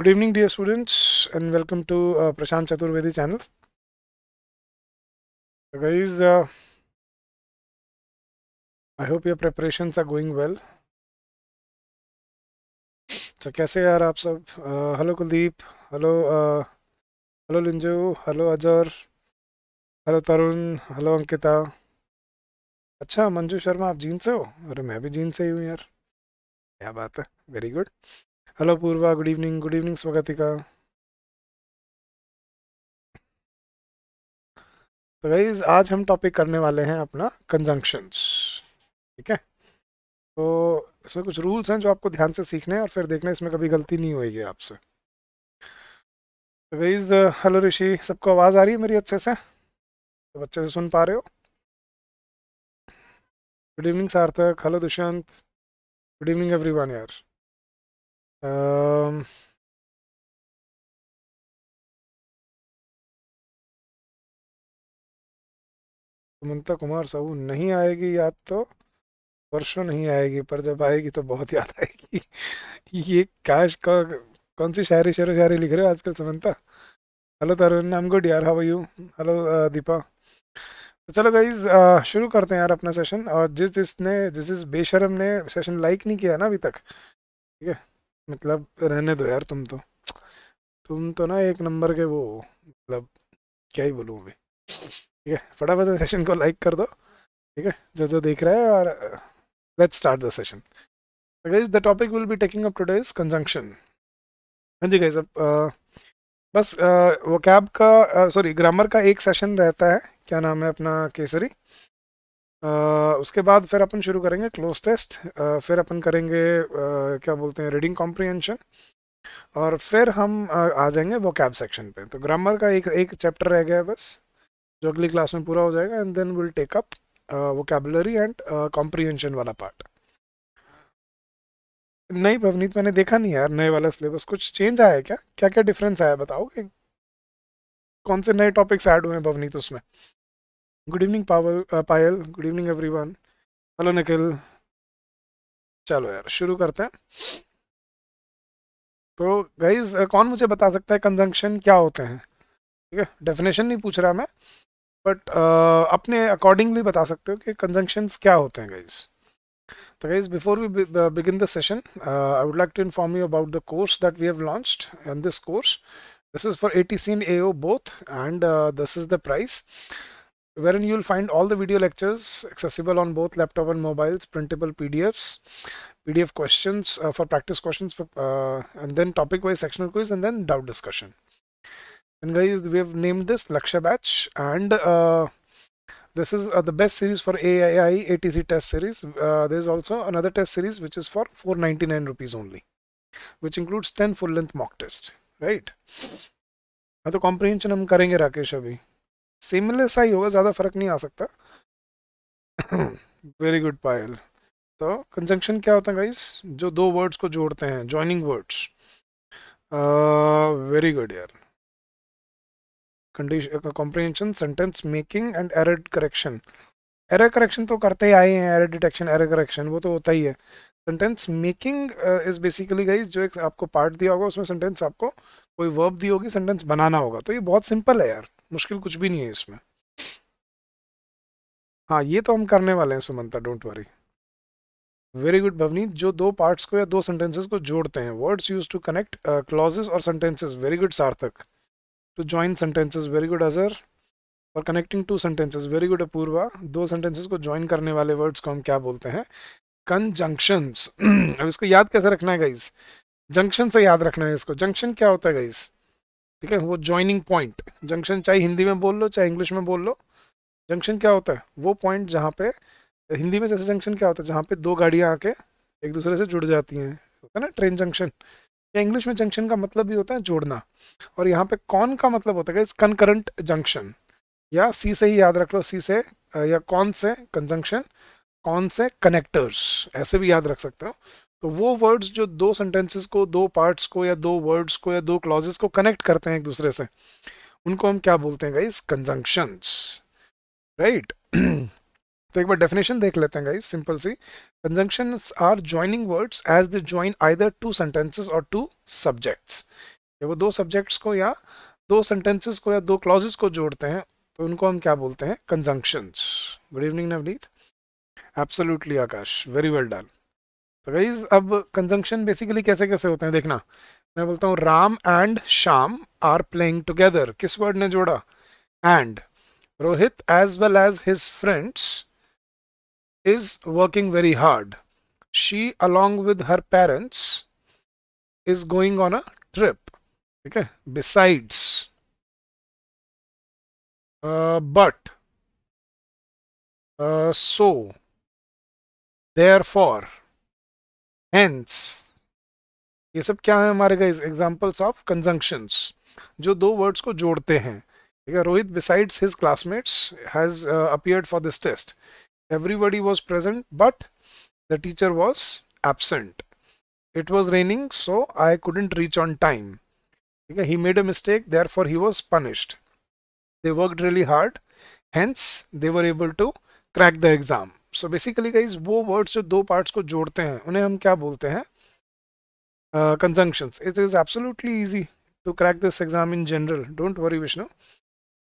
Good evening dear students and welcome to Prashant Chaturvedi channel guys I hope your preparations are going well तो कैसे यार आप सब hello Kuldeep hello hello Linju hello Azhar hello Tarun hello Ankita अच्छा मंजू शर्मा आप gene से हो अरे मैं भी जीन से ही हूँ यार क्या बात है very good hello Purva good evening good evening Swagatika तो गाइज आज हम टॉपिक करने वाले हैं अपना कंजंक्शंस ठीक है तो इसमें कुछ रूल्स हैं जो आपको ध्यान से सीखने हैं और फिर देखना इसमें कभी गलती नहीं होगी आपसे तो गाइज हेलो ऋषि सबको आवाज़ आ रही है मेरी अच्छे से तो अच्छे से सुन पा रहे हो good evening Sarthak hello Dushyant good evening everyone यार Um, सुमंता कुमार साहू नहीं आएगी याद तो वर्षों नहीं आएगी पर जब आएगी तो बहुत याद आएगी ये काश का कौन सी शायरी शेर शायरी लिख रहे हो आजकल सुमंता हेलो तरुण नाम गुड यार हाव यू हेलो दीपा तो चलो भाई uh, शुरू करते हैं यार अपना सेशन और जिस जिसने जिस जिस बेशरम ने सेशन लाइक नहीं किया ना अभी तक ठीक है मतलब रहने दो यार तुम तो तुम तो ना एक नंबर के वो मतलब क्या ही बोलूँ अभी ठीक है फटाफट सेशन को लाइक कर दो ठीक है जो जो देख रहा है और let's start the session the topic will be taking up today conjunction हाँ जी गाइस अब uh, बस वो uh, कैब का सॉरी uh, ग्रामर का एक सेशन रहता है क्या नाम है अपना केसरी उसके बाद फिर अपन शुरू करेंगे क्लोज टेस्ट फिर अपन करेंगे क्या बोलते हैं रीडिंग कॉम्प्रीहेंशन और फिर हम आ जाएंगे वो कैब सेक्शन पे तो ग्रामर का एक एक चैप्टर रह गया बस जो अगली क्लास में पूरा हो जाएगा and then will take up vocabulary and comprehension वाला पार्ट नहीं भवनीत मैंने देखा नहीं यार नए वाला सिलेबस कुछ चेंज आया क्या क्या क्या डिफरेंस आया बताओगे कौन से नए टॉपिक्स ऐड हुए हैं भवनीत उसमें good evening Paval Payal good evening everyone hello Nikhil चलो यार शुरू करते हैं तो गाइज uh, कौन मुझे बता सकता है कंजंक्शन क्या होते हैं ठीक है डेफिनेशन नहीं पूछ रहा मैं बट uh, अपने अकॉर्डिंगली बता सकते हो कि कंजंक्शंस क्या होते हैं गाइज तो guys before we begin the session I would like to inform you about the course that we have launched in this course this is for A T C N A both and this is the price wherein you'll find all the video lectures accessible on both laptop and mobiles, printable PDFs, PDF questions uh, for practice questions, for, uh, and then topic-wise sectional quiz, and then doubt discussion. And guys, we have named this Laksha Batch, and uh, this is uh, the best series for AI ATC test series. Uh, there's also another test series which is for 499 rupees only, which includes 10 full-length mock test, right? हाँ तो comprehension हम करेंगे Rakesh Abhi. Similar सा ही होगा ज़्यादा फर्क नहीं आ सकता वेरी गुड पायल तो कंजंक्शन क्या होता है गाइस जो दो वर्ड्स को जोड़ते हैं ज्वाइनिंग वर्ड्स वेरी गुड यार comprehension sentence making and error correction error correction तो करते ही आए हैं एर डिटेक्शन एर करेक्शन वो तो होता ही है sentence making is basically guys जो एक आपको पार्ट दिया होगा उसमें सेंटेंस आपको कोई वर्ब दी होगी सेंटेंस बनाना होगा तो ये बहुत सिंपल है यार मुश्किल कुछ भी नहीं है इसमें हाँ ये तो हम करने वाले हैं Sumanta don't worry very good Bhavneet जो दो पार्ट्स को या दो सेंटेंसेस को जोड़ते हैं words use to connect clauses और sentences very good Sarthak to join sentences very good Azhar और connecting two sentences very good Apurva दो सेंटेंसेस को ज्वाइन करने वाले वर्ड्स को हम क्या बोलते हैं कंजंक्शंस अब इसको याद कैसे रखना है गाइस जंक्शन से याद रखना है इसको जंक्शन क्या होता है गाइस ठीक है वो ज्वाइनिंग पॉइंट जंक्शन चाहे हिंदी में बोल लो चाहे इंग्लिश में बोल लो जंक्शन क्या होता है वो पॉइंट जहाँ पे हिंदी में जैसे जंक्शन क्या होता है जहाँ पे दो गाड़ियाँ आके एक दूसरे से जुड़ जाती हैं होता है ना ट्रेन जंक्शन या इंग्लिश में जंक्शन का मतलब भी होता है जोड़ना और यहाँ पे कौन का मतलब होता है इस कनकरंट जंक्शन या सी से ही याद रख लो सी से या कौन से कंजंक्शन कौन से कनेक्टर्स ऐसे भी याद रख सकते हो तो वो वर्ड्स जो दो सेंटेंसेस को दो पार्ट्स को या दो वर्ड्स को या दो क्लॉजेस को कनेक्ट करते हैं एक दूसरे से उनको हम क्या बोलते हैं गाइस कंजंक्शंस राइट तो एक बार डेफिनेशन देख लेते हैं गाइस सिंपल सी conjunctions are joining words as they join either two sentences और टू सब्जेक्ट्स ये वो दो सब्जेक्ट्स को या दो सेंटेंसेस को या दो क्लॉजेस को जोड़ते हैं तो उनको हम क्या बोलते हैं conjunctions good evening Navneet absolutely Aakash very well done तो गाइज अब कंजंक्शन बेसिकली कैसे कैसे होते हैं देखना मैं बोलता हूँ Ram and Shyam are playing together किस वर्ड ने जोड़ा and Rohit as well as his friends is working very hard she along with her parents is going on a trip ठीक है besides but so therefore hence ये सब क्या है हमारे गाइज एग्जाम्पल्स ऑफ कंजंक्शंस जो दो वर्ड्स को जोड़ते हैं ठीक है Rohit besides his classmates has appeared for this test everybody was present but the teacher was absent it was raining so I couldn't reach on time ठीक है he made a mistake therefore he was punished they worked really hard hence they were able to crack the exam so basically guys वो words जो दो parts को जोड़ते हैं उन्हें हम क्या बोलते हैं conjunction it is absolutely easy to crack this exam in general don't worry Vishnu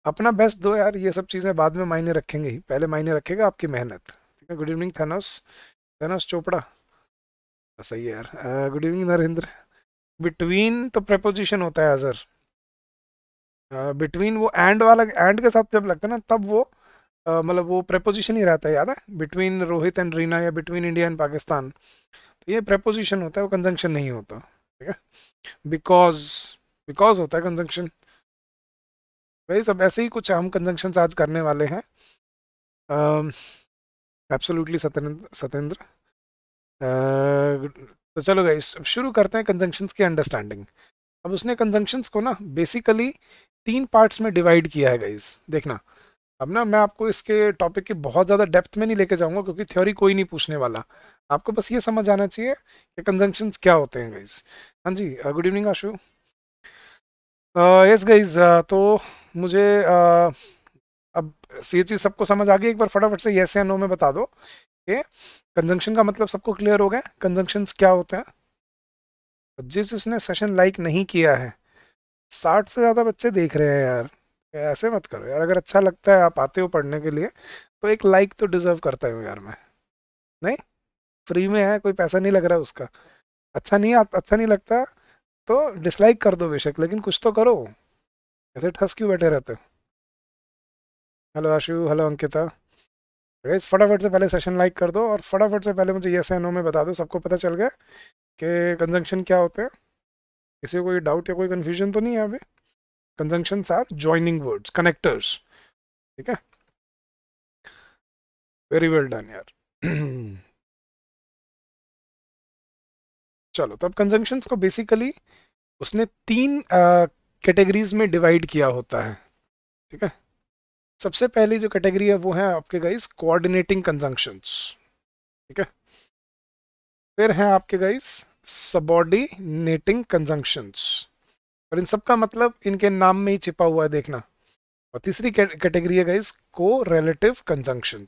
अपना बेस्ट दो यार ये सब चीज़ें बाद में मायने रखेंगे ही पहले मायने रखेगा आपकी मेहनत ठीक है good evening Thanos Thanos Chopra सही है यार गुड इवनिंग नरेंद्र बिटवीन तो प्रपोजिशन होता है अजर बिटवीन uh, वो एंड वाला एंड के साथ जब लगता है ना तब वो मतलब वो प्रपोजिशन ही रहता है याद है बिटवीन रोहित एंड रीना या बिटवीन इंडिया एंड पाकिस्तान तो ये प्रपोजिशन होता है वो कंजंक्शन नहीं होता ठीक है बिकॉज बिकॉज होता है कंजंक्शन वही सब ऐसे ही कुछ हम कंजंक्शन आज करने वाले हैं एब्सोल्युटली सत्येंद्र सत्येंद्र तो चलो गई शुरू करते हैं कंजंक्शंस की अंडरस्टैंडिंग अब उसने कंजंक्शंस को ना बेसिकली तीन पार्ट्स में डिवाइड किया है गाइज देखना अब ना मैं आपको इसके टॉपिक की बहुत ज़्यादा डेप्थ में नहीं लेके जाऊँगा क्योंकि थ्योरी कोई नहीं पूछने वाला आपको बस ये समझ आना चाहिए कि कंजम्पन्स क्या होते हैं गाइज हाँ जी good uh, evening Ashu yes uh, guys uh, तो मुझे uh, अब ये चीज़ सबको समझ आ गई एक बार फटाफट से येस या नो में बता दो कि कंजंक्शन का मतलब सबको क्लियर हो गया कंजंक्शन क्या होते हैं जिस जिसने सेशन लाइक नहीं किया है साठ से ज़्यादा बच्चे देख रहे हैं यार ऐसे मत करो यार अगर अच्छा लगता है आप आते हो पढ़ने के लिए तो एक लाइक तो डिजर्व करता हूँ यार मैं नहीं फ्री में है कोई पैसा नहीं लग रहा उसका अच्छा नहीं अच्छा नहीं लगता तो डिसलाइक कर दो बेशक लेकिन कुछ तो करो ऐसे ठस क्यों बैठे रहते हो हेलो आशु हेलो अंकिता इस फटाफट से पहले सेशन लाइक कर दो और फटाफट से पहले मुझे यस या में बता दो सबको पता चल गया कि कंजंक्शन क्या होते हैं किसी को कोई डाउट या कोई कन्फ्यूजन तो नहीं है अभी conjunctions are joining words connectors ठीक है वेरी वेल डन यार चलो तो अब कंजंक्शन को बेसिकली उसने तीन कैटेगरीज में डिवाइड किया होता है ठीक है सबसे पहली जो कैटेगरी है वो है आपके गाइस कोऑर्डिनेटिंग कंजंक्शन ठीक है फिर है आपके गाइस सबॉर्डिनेटिंग कंजंक्शंस और इन सबका मतलब इनके नाम में ही छिपा हुआ है देखना और तीसरी कैटेगरी है गाइस को relative conjunction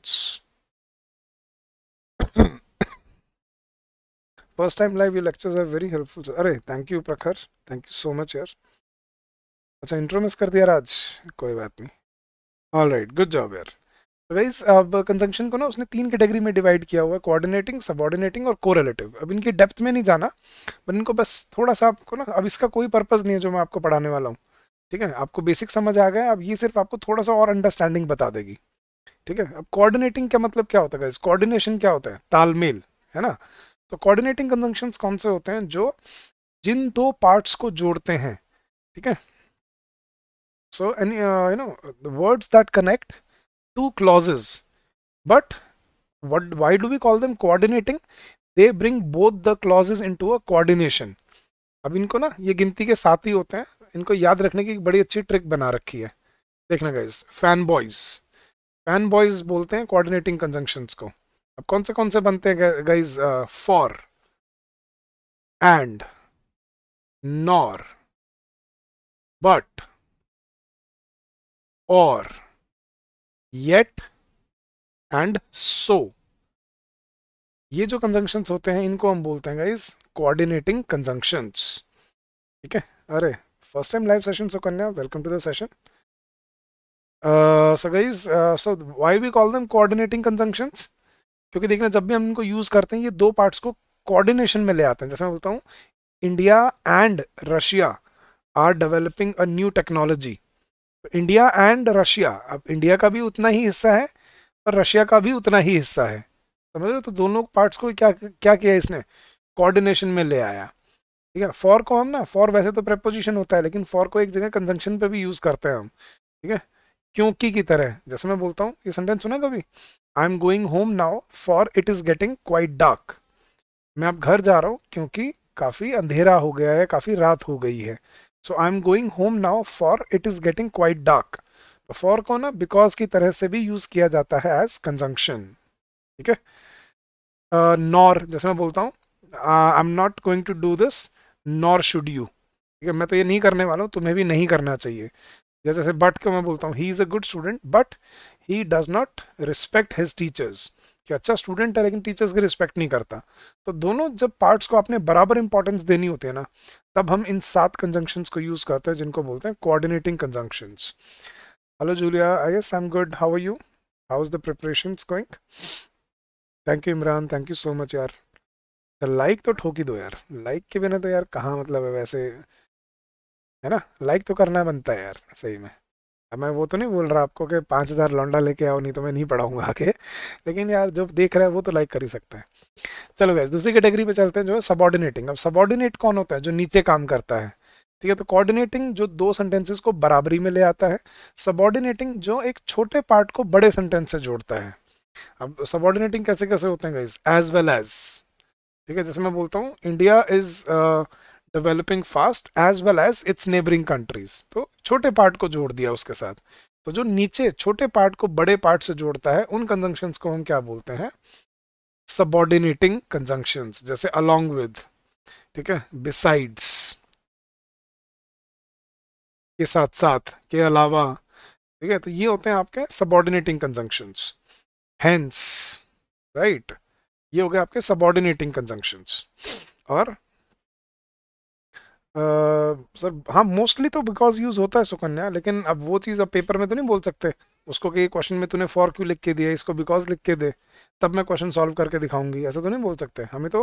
first time live you lectures are very helpful अरे thank you Prakhar thank you so much यार अच्छा इंट्रो मिस कर दिया आज कोई बात नहीं ऑल राइट गुड जॉब यार गाइस कंजंक्शन को ना उसने तीन कैटेगरी में डिवाइड किया हुआ है कोऑर्डिनेटिंग सबऑर्डिनेटिंग और कोरिलेटिव अब इनकी डेप्थ में नहीं जाना बट इनको बस थोड़ा सा आपको ना अब इसका कोई पर्पज़ नहीं है जो मैं आपको पढ़ाने वाला हूँ ठीक है आपको बेसिक समझ आ गया अब ये सिर्फ आपको थोड़ा सा और अंडरस्टैंडिंग बता देगी ठीक है अब कोऑर्डिनेटिंग का मतलब क्या होता है गाइस कोऑर्डिनेशन क्या होता है तालमेल है ना तो कोऑर्डिनेटिंग कंजंक्शंस कौन से होते हैं जो जिन दो पार्ट्स को जोड़ते हैं ठीक है so any you know words that connect two clauses. But what? why do we call them coordinating? They bring both the clauses into a coordination. अब इनको ना ये गिनती के साथ ही होते हैं इनको याद रखने की बड़ी अच्छी ट्रिक बना रखी है देखना guys fan boys fan boys बोलते हैं कोऑर्डिनेटिंग कंजंक्शंस को अब कौन से कौन से बनते हैं guys for and nor but or yet and so ये जो कंजंक्शन होते हैं इनको हम बोलते हैं गाइज कोऑर्डिनेटिंग कंजंक्शन ठीक है अरे first time live session Kanya welcome to the session so guys so why we call them coordinating conjunction क्योंकि देखना जब भी हम इनको यूज करते हैं ये दो पार्ट्स को कोऑर्डिनेशन में ले आते हैं जैसे मैं बोलता हूँ India and Russia are developing a new technology India and Russia अब इंडिया का भी उतना ही हिस्सा है और रशिया का भी उतना ही हिस्सा है समझ रहे हो तो दोनों पार्ट्स को क्या क्या किया इसने कोऑर्डिनेशन में ले आया ठीक है फॉर को हम ना फॉर वैसे तो प्रपोजिशन होता है लेकिन फॉर को एक जगह कंजंक्शन पे भी यूज़ करते हैं हम ठीक है क्योंकि की तरह जैसे मैं बोलता हूँ ये सेंटेंस सुना कभी I am going home now for it is getting quite dark मैं अब घर जा रहा हूँ क्योंकि काफ़ी अंधेरा हो गया है काफ़ी रात हो गई है so I am going home now for it is getting quite dark for को ना बिकॉज की तरह से भी यूज किया जाता है एज कंजंक्शन ठीक है नॉर uh, जैसे मैं बोलता हूँ I am not going to do this nor should you ठीक है मैं तो ये नहीं करने वाला हूँ तुम्हें भी नहीं करना चाहिए जैसे बट को मैं बोलता हूँ he is a good student but he does not respect his teachers कि अच्छा स्टूडेंट है लेकिन टीचर्स की रिस्पेक्ट नहीं करता तो दोनों जब पार्ट्स को आपने बराबर इंपॉर्टेंस देनी होती है ना तब हम इन सात कंजंक्शंस को यूज़ करते हैं जिनको बोलते हैं coordinating conjunctions hello Julia yes I am good how are you how is the preparation going thank you Imran thank you so much यार लाइक तो ठोकी दो यार लाइक के बिना तो यार कहाँ मतलब है वैसे है ना लाइक तो करना बनता है यार सही में मैं वो तो नहीं बोल रहा आपको कि पाँच हज़ार लौंडा लेके आओ नहीं तो मैं नहीं पढ़ाऊँगा आके लेकिन यार जो देख रहा है वो तो लाइक कर ही सकते हैं चलो गैस दूसरी कैटेगरी पे चलते हैं जो है सबॉर्डिनेटिंग अब सबॉर्डिनेट कौन होता है जो नीचे काम करता है ठीक है तो कोऑर्डिनेटिंग जो दो सेंटेंसेस को बराबरी में ले आता है सबॉर्डिनेटिंग जो एक छोटे पार्ट को बड़े सेंटेंस से जोड़ता है अब सबॉर्डिनेटिंग कैसे कैसे होते हैं गैस एज वेल एज ठीक है जैसे मैं बोलता हूँ India is developing fast as well as its neighbouring countries तो छोटे पार्ट को जोड़ दिया उसके साथ तो जो नीचे छोटे पार्ट को बड़े पार्ट से जोड़ता है उन कंजंक्शंस को हम क्या बोलते हैं सबॉर्डिनेटिंग कंजंक्शंस जैसे अलोंग विद ठीक है बिसाइड्स के साथ साथ के अलावा ठीक है तो ये होते हैं आपके सबॉर्डिनेटिंग कंजंक्शंस हैंस राइट ये हो गए आपके सबॉर्डिनेटिंग कंजंक्शंस और सर हाँ मोस्टली तो बिकॉज यूज़ होता है सुकन्या लेकिन अब वो चीज़ अब पेपर में तो नहीं बोल सकते उसको कि क्वेश्चन में तूने फॉर क्यों लिख के दिया इसको बिकॉज लिख के दे तब मैं क्वेश्चन सॉल्व करके दिखाऊंगी ऐसा तो नहीं बोल सकते हमें तो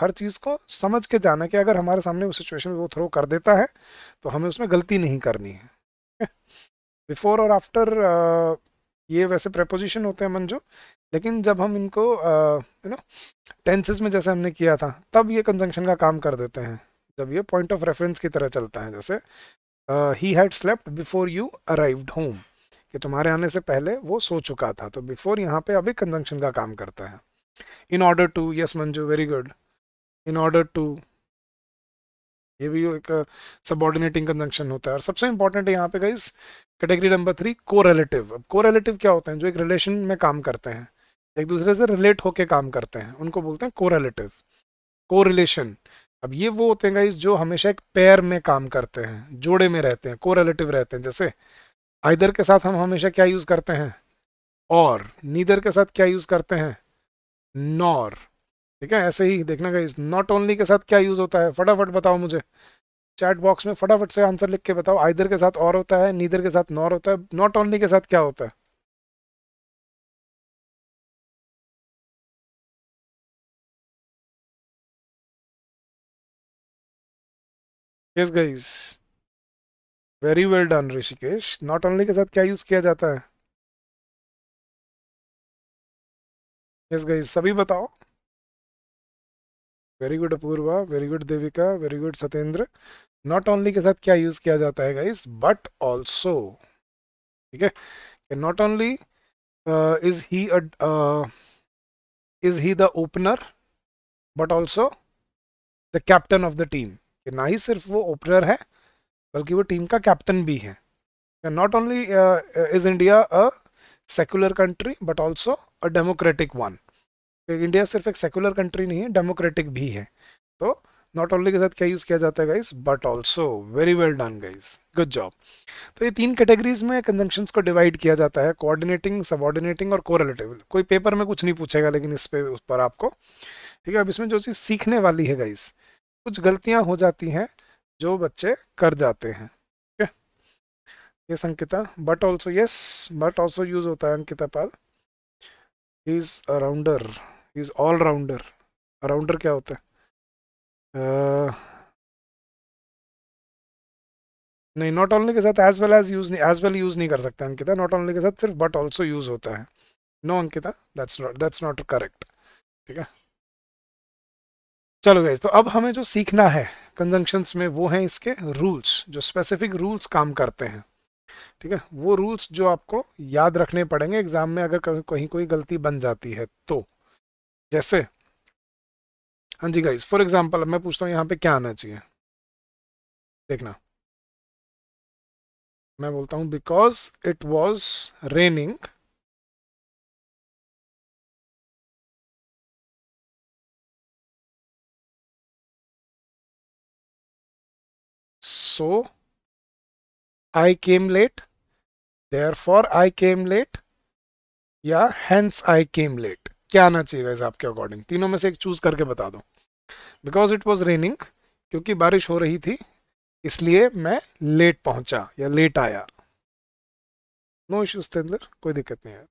हर चीज़ को समझ के जाना कि अगर हमारे सामने वो सिचुएशन वो थ्रो कर देता है तो हमें उसमें गलती नहीं करनी है बिफोर और आफ्टर ये वैसे प्रपोजिशन होते हैं जो लेकिन जब हम इनको यू नो टेंसेज में जैसे हमने किया था तब ये कंजंक्शन का काम कर देते हैं जब ये पॉइंट ऑफ रेफरेंस की तरह चलता है जैसे he had slept before you arrived home कि तुम्हारे आने से पहले वो सो चुका था तो बिफोर यहाँ पे अभी कंजंक्शन का काम करता है in order to yes Manju very good in order to ये भी एक सबॉर्डिनेटिंग कंजंक्शन होता है और सबसे इंपॉर्टेंट है यहाँ पे गाइज कैटेगरी नंबर थ्री को रिलेटिव अब को रिलेटिव क्या होते हैं जो एक रिलेशन में काम करते हैं एक दूसरे से रिलेट होके काम करते हैं उनको बोलते हैं को रिलेटिव को रिलेशन अब ये वो होते हैं गाइज जो हमेशा एक पैर में काम करते हैं जोड़े में रहते हैं कोरेलेटिव रहते हैं जैसे आइदर के साथ हम हमेशा क्या यूज़ करते हैं और नीदर के साथ क्या यूज़ करते हैं नॉर ठीक है ऐसे ही देखना गाइज नॉट ओनली के साथ क्या यूज़ होता है फटाफट बताओ मुझे चैट बॉक्स में फटाफट से आंसर लिख के बताओ आइदर के साथ और होता है नीदर के साथ नॉर होता है नॉट ओनली के साथ क्या होता है yes guys very well done Rishikesh not only के साथ क्या यूज किया जाता है यस गाइस सभी बताओ very good Apurva very good Devika very good Satyendra not only के साथ क्या यूज किया जाता है गाइस बट ऑल्सो ठीक है not only is he is he the opener but also the captain of the team कि ना ही सिर्फ वो ओपनर है बल्कि वो टीम का कैप्टन भी है not only is India a secular country but also a democratic one India सिर्फ एक सेकुलर कंट्री नहीं है डेमोक्रेटिक भी है तो नॉट ओनली के साथ क्या यूज़ किया जाता है guys but also very well done guys good job तो ये तीन कैटेगरीज में कंजंक्शन को डिवाइड किया जाता है कोऑर्डिनेटिंग ऑर्डिनेटिंग और कोरिलेटिव कोई पेपर में कुछ नहीं पूछेगा लेकिन इस पर उस पर आपको ठीक है अब इसमें जो चीज़ सीखने वाली है गाइज कुछ गलतियां हो जाती हैं जो बच्चे कर जाते हैं ठीक है Ankita but also yes but also use होता है Ankita Pal is all rounder is all rounder all rounder क्या होता है uh, नहीं नॉट ओनली के साथ एज वेल एज यूज नहीं एज वेल यूज नहीं कर सकते अंकिता नॉट ओनली के साथ सिर्फ बट ऑल्सो यूज होता है no Ankita that's not that's not correct ठीक है चलो गए तो अब हमें जो सीखना है कंजंक्शंस में वो हैं इसके रूल्स जो स्पेसिफिक रूल्स काम करते हैं ठीक है वो रूल्स जो आपको याद रखने पड़ेंगे एग्जाम में अगर कहीं कोई, कोई गलती बन जाती है तो जैसे हाँ जी गाइज फॉर एग्जाम्पल मैं पूछता हूँ यहाँ पे क्या आना चाहिए देखना मैं बोलता हूँ because it was raining so I came late, therefore I came late या hence I came late. क्या आना चाहिए वैसे आपके अकॉर्डिंग तीनों में से एक चूज करके बता दो बिकॉज इट वॉज रेनिंग क्योंकि बारिश हो रही थी इसलिए मैं लेट पहुंचा या लेट आया नो इश्यूज थे अंदर कोई दिक्कत नहीं है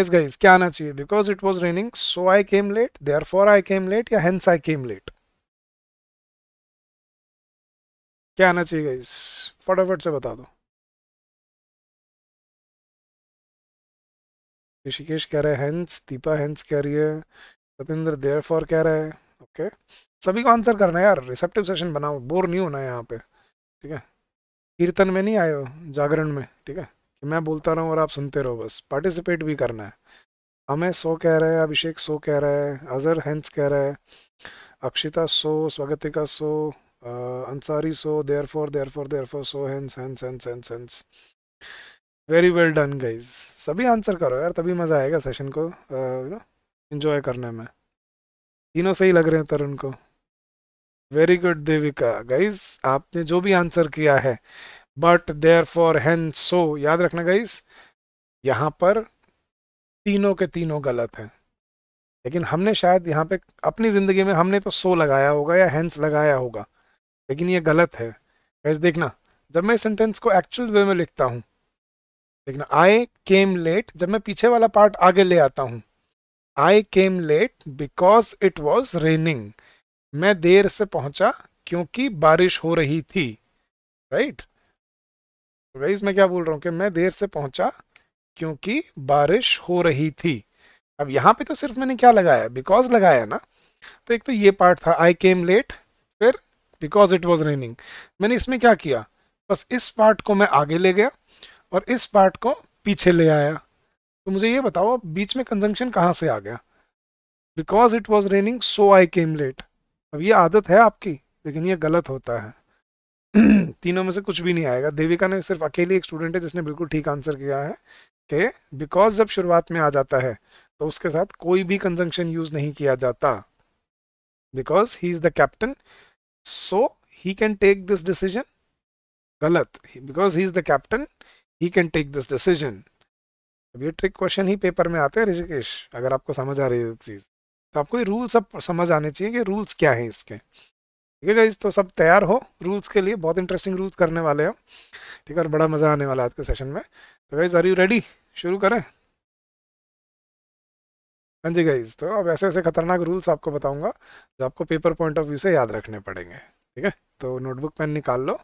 यस गाइस क्या आना चाहिए because it was raining so I came late therefore I came late या हेंस आई केम लेट क्या आना चाहिए इस फटाफट से बता दो ऋषिकेश कह रहे हैं दीपा हेंस कह रही है सतेंद्र देर फॉर कह रहे हैं ओके सभी को आंसर करना है यार रिसेप्टिव सेशन बनाओ बोर नहीं होना है यहाँ पे ठीक है कीर्तन में नहीं आए हो जागरण में ठीक है कि मैं बोलता रहूँ और आप सुनते रहो बस पार्टिसिपेट भी करना है हमें सो कह रहे हैं अभिषेक सो कह रहा है अजहर हेंस कह रहा है Akshita so Swagatika so uh, Ansari so therefore therefore therefore so hence hence hence hence hence very well done guys सभी आंसर करो यार तभी मज़ा आएगा सेशन को यू नो इन्जॉय करने में तीनों सही लग रहे हैं तरुण को वेरी गुड देविका गाइज आपने जो भी आंसर किया है but therefore hence so याद रखना गाइज यहाँ पर तीनों के तीनों गलत हैं लेकिन हमने शायद यहाँ पे अपनी ज़िंदगी में हमने तो सो लगाया होगा या हैंस लगाया होगा लेकिन ये गलत है कैसे देखना जब मैं सेंटेंस को एक्चुअल वे में लिखता हूँ देखना आई केम लेट जब मैं पीछे वाला पार्ट आगे ले आता हूँ I came late because it was raining मैं देर से पहुंचा क्योंकि बारिश हो रही थी राइट तो गाइज मैं क्या बोल रहा हूँ कि मैं देर से पहुंचा क्योंकि बारिश हो रही थी अब यहाँ पे तो सिर्फ मैंने क्या लगाया बिकॉज लगाया ना तो एक तो ये पार्ट था I came late because it was raining मैंने इसमें क्या किया बस इस पार्ट को मैं आगे ले गया और इस पार्ट को पीछे ले आया तो मुझे ये बताओ बीच में कंजंक्शन कहाँ से आ गया because it was raining so I came late अब ये आदत है आपकी लेकिन ये गलत होता है तीनों में से कुछ भी नहीं आएगा देविका ने सिर्फ अकेली एक स्टूडेंट है जिसने बिल्कुल ठीक आंसर किया है कि बिकॉज जब शुरुआत में आ जाता है तो उसके साथ कोई भी कंजंक्शन यूज नहीं किया जाता because he is the captain So he can take this decision. Galat. Because he is the captain, he can take this decision. अब ये ट्रिक क्वेश्चन ही पेपर में आते हैं ऋषिकेश अगर आपको समझ आ रही है चीज़ तो आपको ये रूल सब समझ आने चाहिए कि रूल्स क्या है इसके ठीक है गाइज तो सब तैयार हो रूल्स के लिए बहुत इंटरेस्टिंग रूल्स करने वाले हैं ठीक है और बड़ा मज़ा आने वाला है आज के सेशन में तो गाइज आर यू रेडी शुरू करें हाँ जी गाइज तो अब ऐसे ऐसे खतरनाक रूल्स आपको बताऊंगा जो आपको पेपर पॉइंट ऑफ व्यू से याद रखने पड़ेंगे ठीक है तो नोटबुक पेन निकाल लो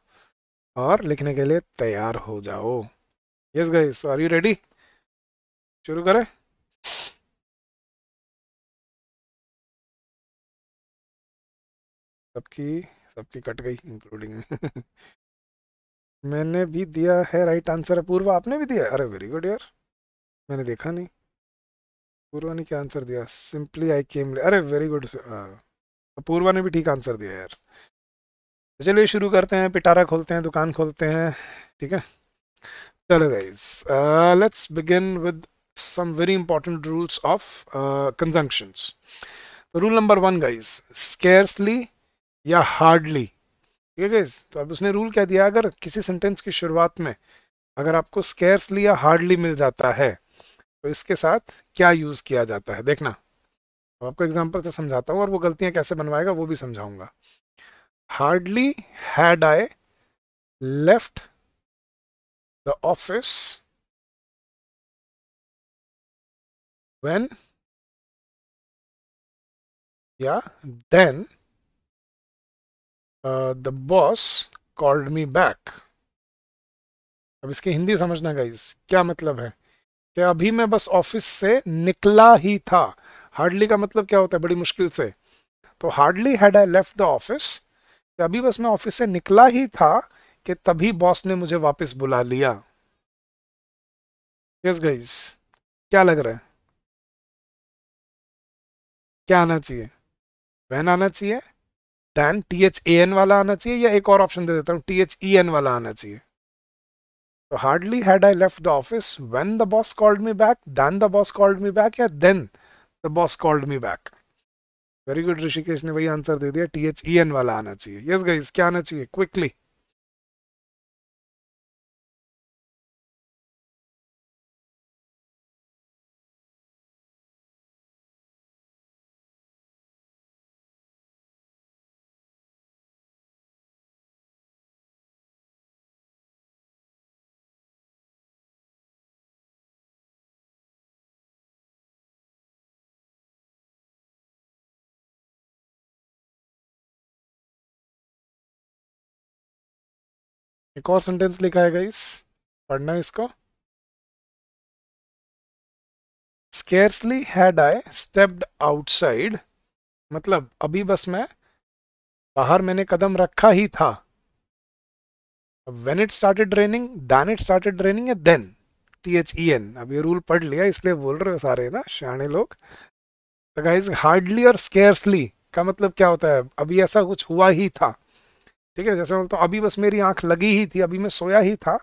और लिखने के लिए तैयार हो जाओ yes guys are you ready शुरू करें सबकी सबकी कट गई इंक्लूडिंग मैंने भी दिया है राइट आंसर अपूर्वा आपने भी दिया अरे वेरी गुड यार मैंने देखा नहीं पूर्वा ने क्या आंसर दिया सिंपली आई केम अरे वेरी गुड हाँ। पूर्वा ने भी ठीक आंसर दिया यार तो चलिए शुरू करते हैं पिटारा खोलते हैं दुकान खोलते हैं ठीक है चलो guys let's begin with some very important rules of conjunctions rule number one guys scarcely या हार्डली ठीक है गाइज तो अब उसने रूल क्या दिया अगर किसी सेंटेंस की शुरुआत में अगर आपको स्केयर्सली या हार्डली मिल जाता है तो इसके साथ क्या यूज़ किया जाता है देखना अब आपको एग्जाम्पल से तो समझाता हूँ और वो गलतियां कैसे बनवाएगा वो भी समझाऊंगा hardly had I left the office when या then the boss called me back अब इसकी हिंदी समझना गाइस क्या मतलब है कि तो अभी मैं बस ऑफिस से निकला ही था हार्डली का मतलब क्या होता है बड़ी मुश्किल से तो hardly had I left the office तो अभी बस मैं ऑफिस से निकला ही था कि तभी बॉस ने मुझे वापस बुला लिया यस yes, guys, क्या लग रहा है क्या आना चाहिए वैन आना चाहिए than T H A N वाला आना चाहिए या एक और ऑप्शन दे देता हूँ टी एच ई एन वाला आना चाहिए So hardly had I left the office when the boss called me back, then the boss called me back, yeah, then the boss called me back. Very good, Rishikesh. Ne, वही answer दे दिया Then H E N वाला आना चाहिए yes guys क्या आना चाहिए एक और सेंटेंस लिखा है गाइस पढ़ना इसको scarcely had I stepped outside मतलब अभी बस मैं बाहर मैंने कदम रखा ही था when it started raining than it started raining या then T H E N अब ये रूल पढ़ लिया इसलिए बोल रहे हो सारे ना श्याणे लोग तो गाइज हार्डली और स्केर्सली का मतलब क्या होता है अभी ऐसा कुछ हुआ ही था ठीक है जैसे बोलते तो अभी बस मेरी आंख लगी ही थी अभी मैं सोया ही था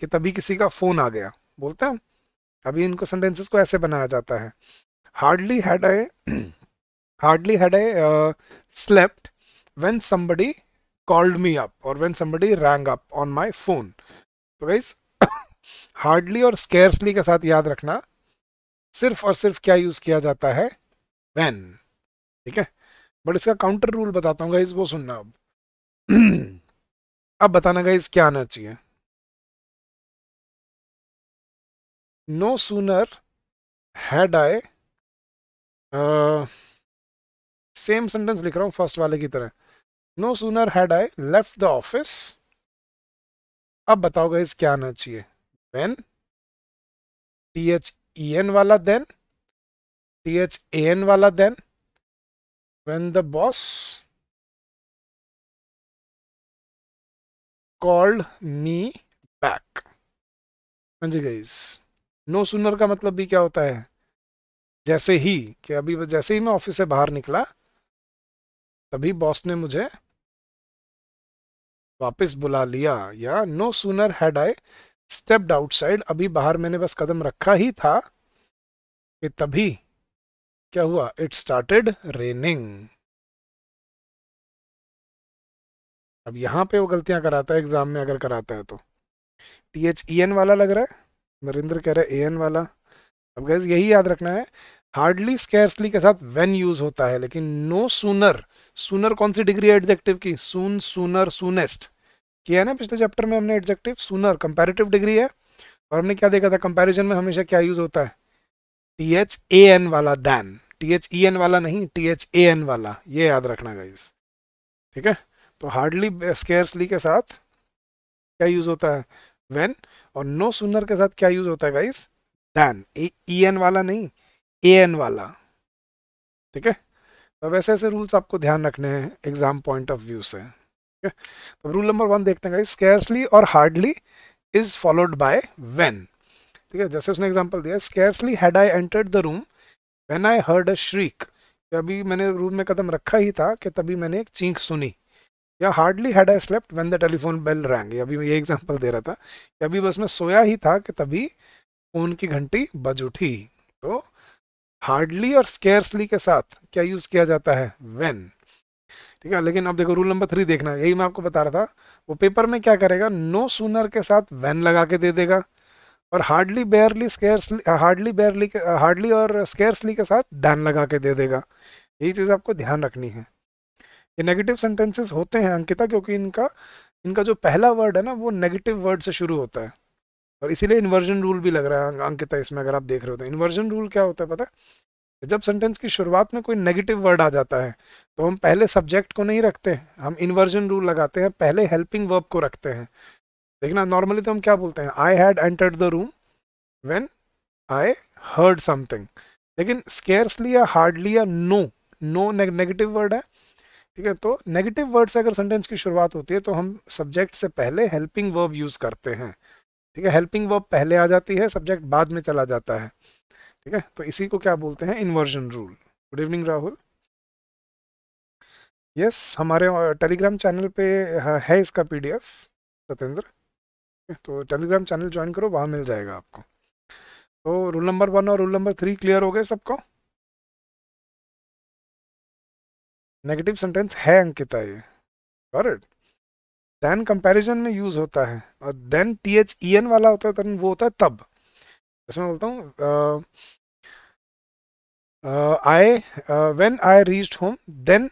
कि तभी किसी का फ़ोन आ गया बोलते हैं अभी इनको सेंटेंसेस को ऐसे बनाया जाता है hardly had I hardly had I slept when somebody called me up और when somebody rang up on my phone तो गाइस हार्डली और स्केर्सली के साथ याद रखना सिर्फ और सिर्फ क्या यूज़ किया जाता है वैन ठीक है बट इसका काउंटर रूल बताता हूँ गाइज वो सुनना अब अब बताना गाइस क्या आना चाहिए no sooner had I same sentence लिख रहा हूं फर्स्ट वाले की तरह no sooner had I left the office अब बताओ गाइस क्या आना चाहिए when T H E N वाला then T H A N वाला then when the boss called me back हाँ जी गईस नो सुनर का मतलब भी क्या होता है जैसे ही कि अभी जैसे ही मैं ऑफिस से बाहर निकला तभी बॉस ने मुझे वापस बुला लिया या no sooner had I stepped outside अभी बाहर मैंने बस कदम रखा ही था कि तभी क्या हुआ इट स्टार्टेड रेनिंग अब यहाँ पे वो गलतियाँ कराता है एग्ज़ाम में अगर कराता है तो टी एच ई एन वाला लग रहा है नरेंद्र कह रहे ए एन वाला अब गैस यही याद रखना है हार्डली स्कैर्सली के साथ वेन यूज होता है लेकिन नो सूनर सूनर कौन सी डिग्री है एडजेक्टिव की सून सूनर सूनेस्ट किया है ना पिछले चैप्टर में हमने एडजेक्टिव सूनर कंपेरेटिव डिग्री है और हमने क्या देखा था कंपेरिजन में हमेशा क्या यूज होता है टी एच ए एन वाला than T H E N वाला नहीं टी एच ए एन वाला ये याद रखना गाइज ठीक है तो हार्डली स्केयर्सली uh, के साथ क्या यूज होता है वेन और नो सुनर के साथ क्या यूज होता है गाइस दैन ई एन वाला नहीं ए एन वाला ठीक है तो अब ऐसे ऐसे रूल्स आपको ध्यान रखने हैं एग्जाम पॉइंट ऑफ व्यू से तो रूल नंबर वन देखते हैं गाइस स्केयर्सली और hardly is followed by when ठीक है जैसे उसने एग्जाम्पल दिया scarcely had I entered the room when I heard a shriek अभी मैंने रूम में कदम रखा ही था कि तभी मैंने एक चीख सुनी या hardly had I slept when the telephone bell rang अभी मैं ये एग्जांपल दे रहा था कि अभी बस मैं सोया ही था कि तभी फ़ोन की घंटी बज उठी तो हार्डली और स्केयर्सली के साथ क्या यूज़ किया जाता है वेन ठीक है लेकिन अब देखो रूल नंबर थ्री देखना यही मैं आपको बता रहा था वो पेपर में क्या करेगा नो सूनर के साथ वैन लगा के दे देगा और hardly barely scarcely hardly barely hardly और स्केयर्सली के साथ दैन लगा के दे देगा यही चीज़ आपको ध्यान रखनी है ये नेगेटिव सेंटेंसेस होते हैं अंकिता क्योंकि इनका इनका जो पहला वर्ड है ना वो नेगेटिव वर्ड से शुरू होता है और इसीलिए इन्वर्जन रूल भी लग रहा है अंकिता इसमें अगर आप देख रहे हो तो इन्वर्जन रूल क्या होता है पता है जब सेंटेंस की शुरुआत में कोई नेगेटिव वर्ड आ जाता है तो हम पहले सब्जेक्ट को नहीं रखते हम इन्वर्जन रूल लगाते हैं पहले हेल्पिंग वर्ब को रखते हैं देखना नॉर्मली तो हम क्या बोलते हैं I had entered the room when I heard something लेकिन स्केयर्सली या हार्डली या नो नो नेगेटिव वर्ड है ठीक है तो नेगेटिव वर्ड से अगर सेंटेंस की शुरुआत होती है तो हम सब्जेक्ट से पहले हेल्पिंग वर्ब यूज़ करते हैं ठीक है हेल्पिंग वर्ब पहले आ जाती है सब्जेक्ट बाद में चला जाता है ठीक है तो इसी को क्या बोलते हैं inversion rule good evening Rahul yes हमारे टेलीग्राम चैनल पे है इसका पी एफ सत्येंद्र तो टेलीग्राम चैनल ज्वाइन करो वहाँ मिल जाएगा आपको तो रूल नंबर वन और रूल नंबर थ्री क्लियर हो गए सबको नेगेटिव सेंटेंस है अंकिता ये गॉट देन कंपैरिजन में यूज होता है और then T H E N वाला होता है तरण तो वो होता है तब इसमें बोलता हूँ I when I reach home then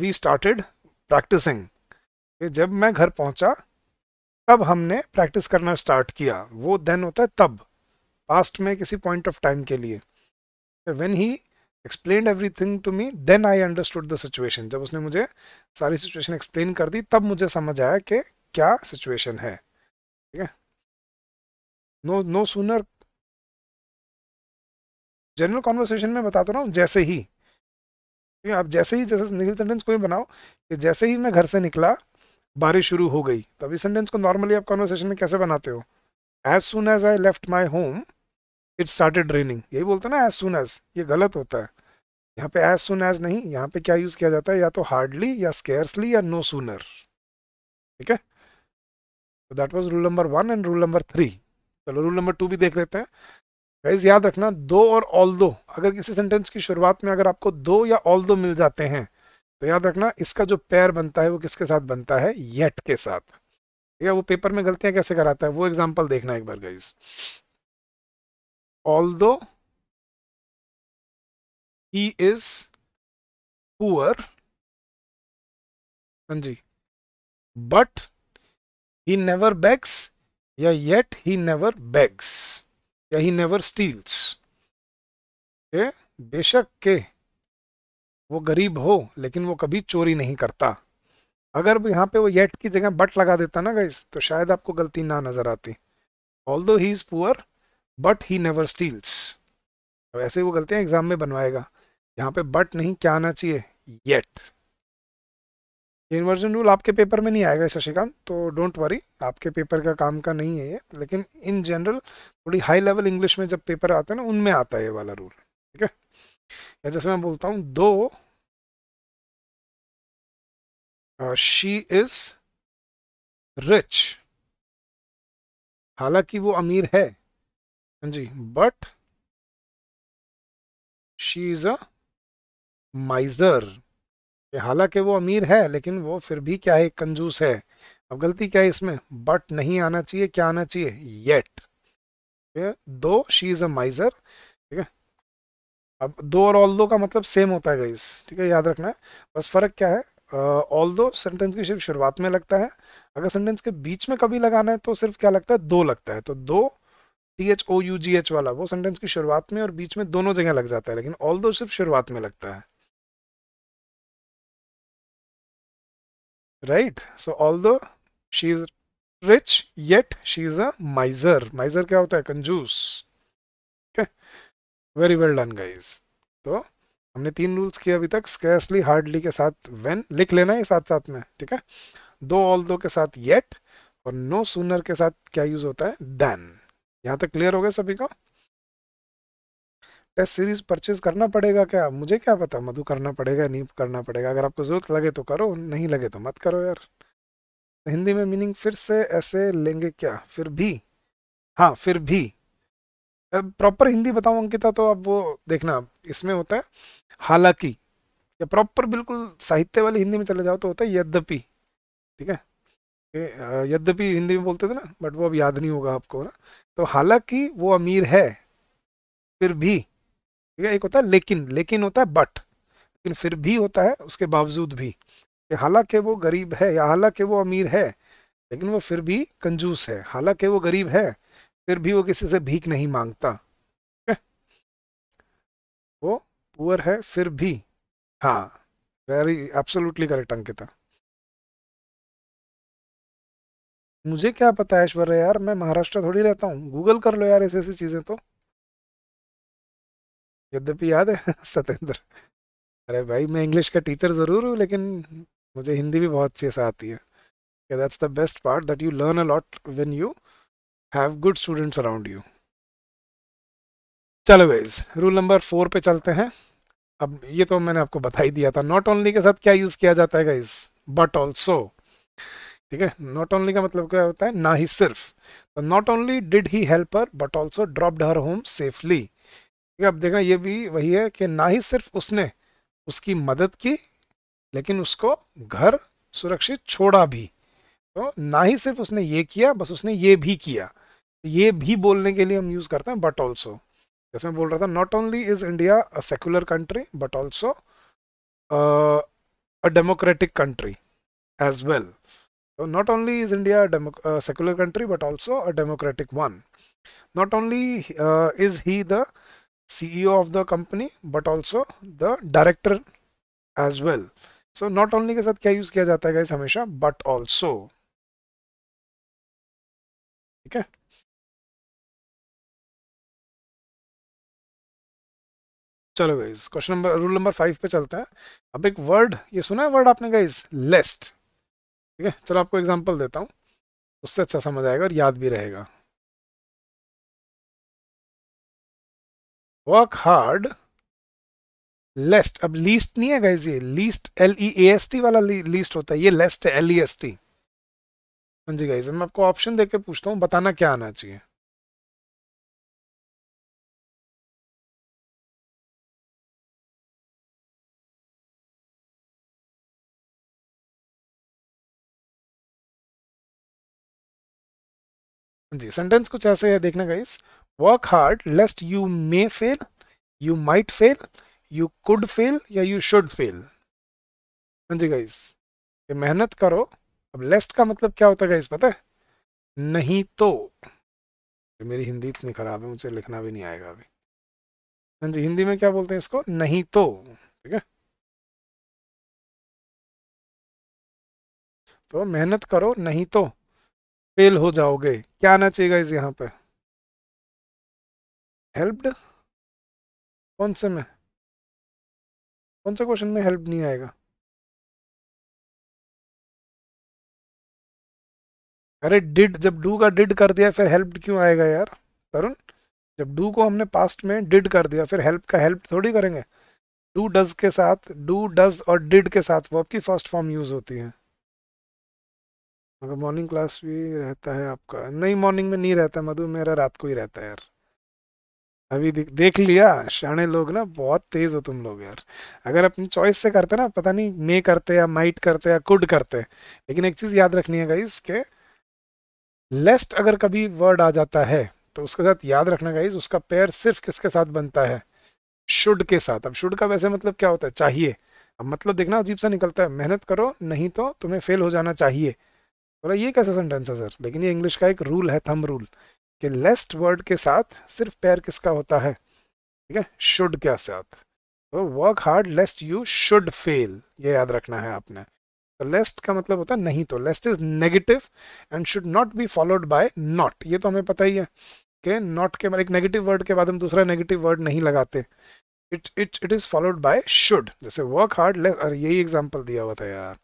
we started practising जब मैं घर पहुंचा तब हमने प्रैक्टिस करना स्टार्ट किया वो देन होता है तब पास्ट में किसी पॉइंट ऑफ टाइम के लिए when he explain everything to me then I understood the situation जब उसने मुझे सारी सिचुएशन एक्सप्लेन कर दी तब मुझे समझ आया कि क्या सिचुएशन है ठीक है no no sooner general conversation में बताता तो रहा हूँ जैसे ही आप जैसे ही जैसे निगल सेंटेंस कोई बनाओ कि जैसे ही मैं घर से निकला बारिश शुरू हो गई तभी सेंटेंस को नॉर्मली आप कॉन्वर्सेशन में कैसे बनाते हो as soon as I left my home it started raining यही बोलते हैं ना एज सुन एज ये गलत होता है यहाँ पे एज सुन एज नहीं यहाँ पे क्या यूज किया जाता है या तो हार्डली या स्केयर्सली या नो सुनर ठीक है तो that was rule number one and rule number three चलो रूल नंबर टू भी देख लेते हैं गाइज याद रखना दो और ऑल दो अगर किसी सेंटेंस की शुरुआत में अगर आपको दो या ऑल दो मिल जाते हैं तो याद रखना इसका जो पैर बनता है वो किसके साथ बनता है येट के साथ ठीक है वो पेपर में गलतियां कैसे कराता है वो एग्जाम्पल देखना एक बार guys although he is poor Sanji, but he never begs yeah yet he never begs yeah he never steals okay? बेशक के वो गरीब हो लेकिन वो कभी चोरी नहीं करता अगर यहाँ पे वो येट की जगह बट लगा देता ना गाइस तो शायद आपको गलती ना नजर आती although he is poor but he never steals वैसे ही वो हैं एग्जाम में बनवाएगा यहाँ पे बट नहीं क्या आना चाहिए येट इन्वर्जन रूल आपके पेपर में नहीं आएगा शशिकांत तो डोंट वरी आपके पेपर का काम का नहीं है ये लेकिन इन जनरल थोड़ी हाई लेवल इंग्लिश में जब पेपर आते हैं ना उनमें आता है ये वाला रूल ठीक है या जैसे मैं बोलता हूँ दो शी इज रिच हालांकि वो अमीर है हाँ जी but she is a miser हालांकि वो अमीर है लेकिन वो फिर भी क्या है कंजूस है अब गलती क्या है इसमें बट नहीं आना चाहिए क्या आना चाहिए येट दो शी इज अ माइजर ठीक है अब दो और ऑल दो का मतलब सेम होता है गाइस ठीक है याद रखना है बस फर्क क्या है ऑल दो सेंटेंस की सिर्फ शुरुआत में लगता है अगर सेंटेंस के बीच में कभी लगाना है तो सिर्फ क्या लगता है दो लगता है तो though T H O U G H वाला वो सेंटेंस की शुरुआत में और बीच में दोनों जगह लग जाता है लेकिन ऑल दो सिर्फ शुरुआत में लगता है right so although she is rich yet she is a miser miser क्या होता है कंजूस वेरी वेल डन गाइज तो हमने तीन रूल्स किए अभी तक स्कैसली हार्डली के साथ वेन लिख लेना है साथ साथ में ठीक है दो ऑल दो के साथ येट और नो no सूनर के साथ क्या यूज होता है देन यहाँ तक क्लियर हो गया सभी को टेस्ट सीरीज परचेज करना पड़ेगा क्या मुझे क्या पता मधु करना पड़ेगा नहीं करना पड़ेगा अगर आपको ज़रूरत लगे तो करो नहीं लगे तो मत करो यार हिंदी में मीनिंग फिर से ऐसे लेंगे क्या फिर भी हाँ फिर भी प्रॉपर हिंदी बताऊँ अंकिता तो अब वो देखना इसमें होता है हालांकि या प्रॉपर बिल्कुल साहित्य वाली हिंदी में चले जाओ तो होता है यद्यपि ठीक है यद्यपि हिंदी में बोलते थे ना बट वो अब याद नहीं होगा आपको ना तो हालांकि वो अमीर है फिर भी ठीक है एक होता है लेकिन लेकिन होता है बट लेकिन फिर भी होता है उसके बावजूद भी हालांकि वो गरीब है या हालांकि वो अमीर है लेकिन वो फिर भी कंजूस है हालांकि वो गरीब है फिर भी वो किसी से भीख नहीं मांगता वो पुअर है फिर भी हाँ वेरी एब्सोल्युटली करेक्ट अंकिता मुझे क्या पता है ऐश्वर्य यार मैं महाराष्ट्र थोड़ी रहता हूँ गूगल कर लो यार ऐसी ऐसी चीज़ें तो यद्यपि याद है सत्येंद्र अरे भाई मैं इंग्लिश का टीचर ज़रूर हूँ लेकिन मुझे हिंदी भी बहुत सी ऐसा आती है that's the best part that you learn a lot you have good students around you चलो वेज रूल नंबर फोर पे चलते हैं अब ये तो मैंने आपको बता ही दिया था नॉट ओनली के साथ क्या यूज़ किया जाता है गाइज बट ऑल्सो ठीक है नॉट ओनली का मतलब क्या होता है ना ही सिर्फ तो not only did he help her but also dropped her home safely ठीक है अब देखना ये भी वही है कि ना ही सिर्फ उसने उसकी मदद की लेकिन उसको घर सुरक्षित छोड़ा भी तो ना ही सिर्फ उसने ये किया बस उसने ये भी किया ये भी बोलने के लिए हम यूज़ करते हैं बट ऑल्सो जैसे मैं बोल रहा था not only is India a secular country but also a democratic country as well So not only is India a, a secular country, but also a democratic one. Not only uh, is he the CEO of the company, but also the director as well. So not only के साथ क्या use किया जाता है guys हमेशा but also ठीक है चलो guys question number rule number five पे चलते हैं अब एक वर्ड ये सुना है वर्ड आपने गाइज लेस्ट ठीक है चलो आपको एग्जाम्पल देता हूँ उससे अच्छा समझ आएगा और याद भी रहेगा वर्क हार्ड लेस्ट अब लीस्ट नहीं है गाइज ये least L E A S T वाला लीस्ट होता है ये लेस्ट है एल ई एस टी हाँ जी गाइज मैं आपको ऑप्शन देके पूछता हूँ बताना क्या आना चाहिए जी सेंटेंस कुछ ऐसे है देखना guys work hard lest you may fail you might fail you could fail या यू शुड फेल जी गाइस ये मेहनत करो अब लेस्ट का मतलब क्या होता है गाइस पता है नहीं तो मेरी हिंदी इतनी खराब है मुझे लिखना भी नहीं आएगा अभी हाँ जी हिंदी में क्या बोलते हैं इसको नहीं तो ठीक है तो मेहनत करो नहीं तो फेल हो जाओगे क्या आना चाहिए गाइज यहाँ पे हेल्प्ड कौन से में कौन से क्वेश्चन में हेल्प नहीं आएगा अरे डिड जब डू का डिड कर दिया फिर हेल्प क्यों आएगा यार तरुण जब डू को हमने पास्ट में डिड कर दिया फिर हेल्प का हेल्प थोड़ी करेंगे डू डज के साथ डू डज और डिड के साथ वो आपकी फर्स्ट फॉर्म यूज होती है मगर मॉर्निंग क्लास भी रहता है आपका नहीं मॉर्निंग में नहीं रहता मधु मेरा रात को ही रहता है यार अभी देख लिया शाणे लोग ना बहुत तेज हो तुम लोग यार अगर अपनी चॉइस से करते ना पता नहीं मे करते या माइट करते या कुड करते लेकिन एक चीज याद रखनी है गाइज के लेस्ट अगर कभी वर्ड आ जाता है तो उसके साथ याद रखना गाइज उसका पेयर सिर्फ किसके साथ बनता है शुड के साथ अब शुड का वैसे मतलब क्या होता है चाहिए अब मतलब देखना अजीब सा निकलता है मेहनत करो नहीं तो तुम्हें फेल हो जाना चाहिए बोला ये कैसा सेंटेंस है सर लेकिन ये इंग्लिश का एक रूल है थम रूल कि लेस्ट वर्ड के साथ सिर्फ पैर किसका होता है ठीक है शुड के साथ work hard lest you should fail ये याद रखना है आपने तो लेस्ट का मतलब होता है नहीं तो lest is negative and should not be followed by not ये तो हमें पता ही है कि नॉट के मतलब एक नेगेटिव वर्ड के बाद हम दूसरा नेगेटिव वर्ड नहीं लगाते it it it is followed by should जैसे वर्क हार्ड लेस्ट यही एग्जाम्पल दिया हुआ था यार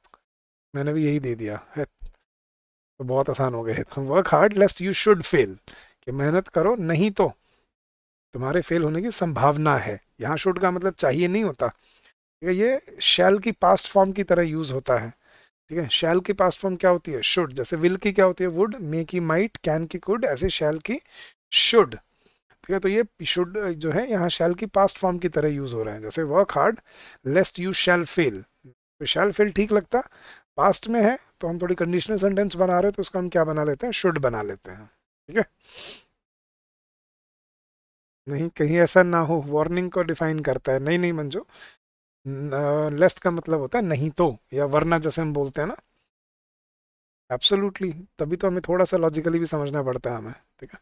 मैंने भी यही दे दिया है तो बहुत आसान हो गए work hard lest you should fail कि मेहनत करो नहीं तो तुम्हारे फेल होने की संभावना है यहाँ शुड का मतलब चाहिए नहीं होता ठीक है ये शैल की पास्ट फॉर्म की तरह यूज होता है ठीक है शैल की पास्ट फॉर्म क्या होती है शुड जैसे विल की क्या होती है वुड मे की माइट कैन की कुड ऐसे शैल की शुड ठीक है तो ये शुड जो है यहाँ शैल की पास्ट फॉर्म की तरह यूज हो रहे हैं जैसे work hard lest you shall fail shall fail ठीक लगता पास्ट में है तो हम थोड़ी कंडीशनल सेंटेंस बना रहे हैं तो उसका हम क्या बना लेते हैं शुड बना लेते हैं ठीक है नहीं कहीं ऐसा ना हो वार्निंग को डिफाइन करता है नहीं नहीं मंजू लेस्ट का मतलब होता है नहीं तो या वरना जैसे हम बोलते हैं ना एब्सोल्युटली तभी तो हमें थोड़ा सा लॉजिकली भी समझना पड़ता है हमें ठीक है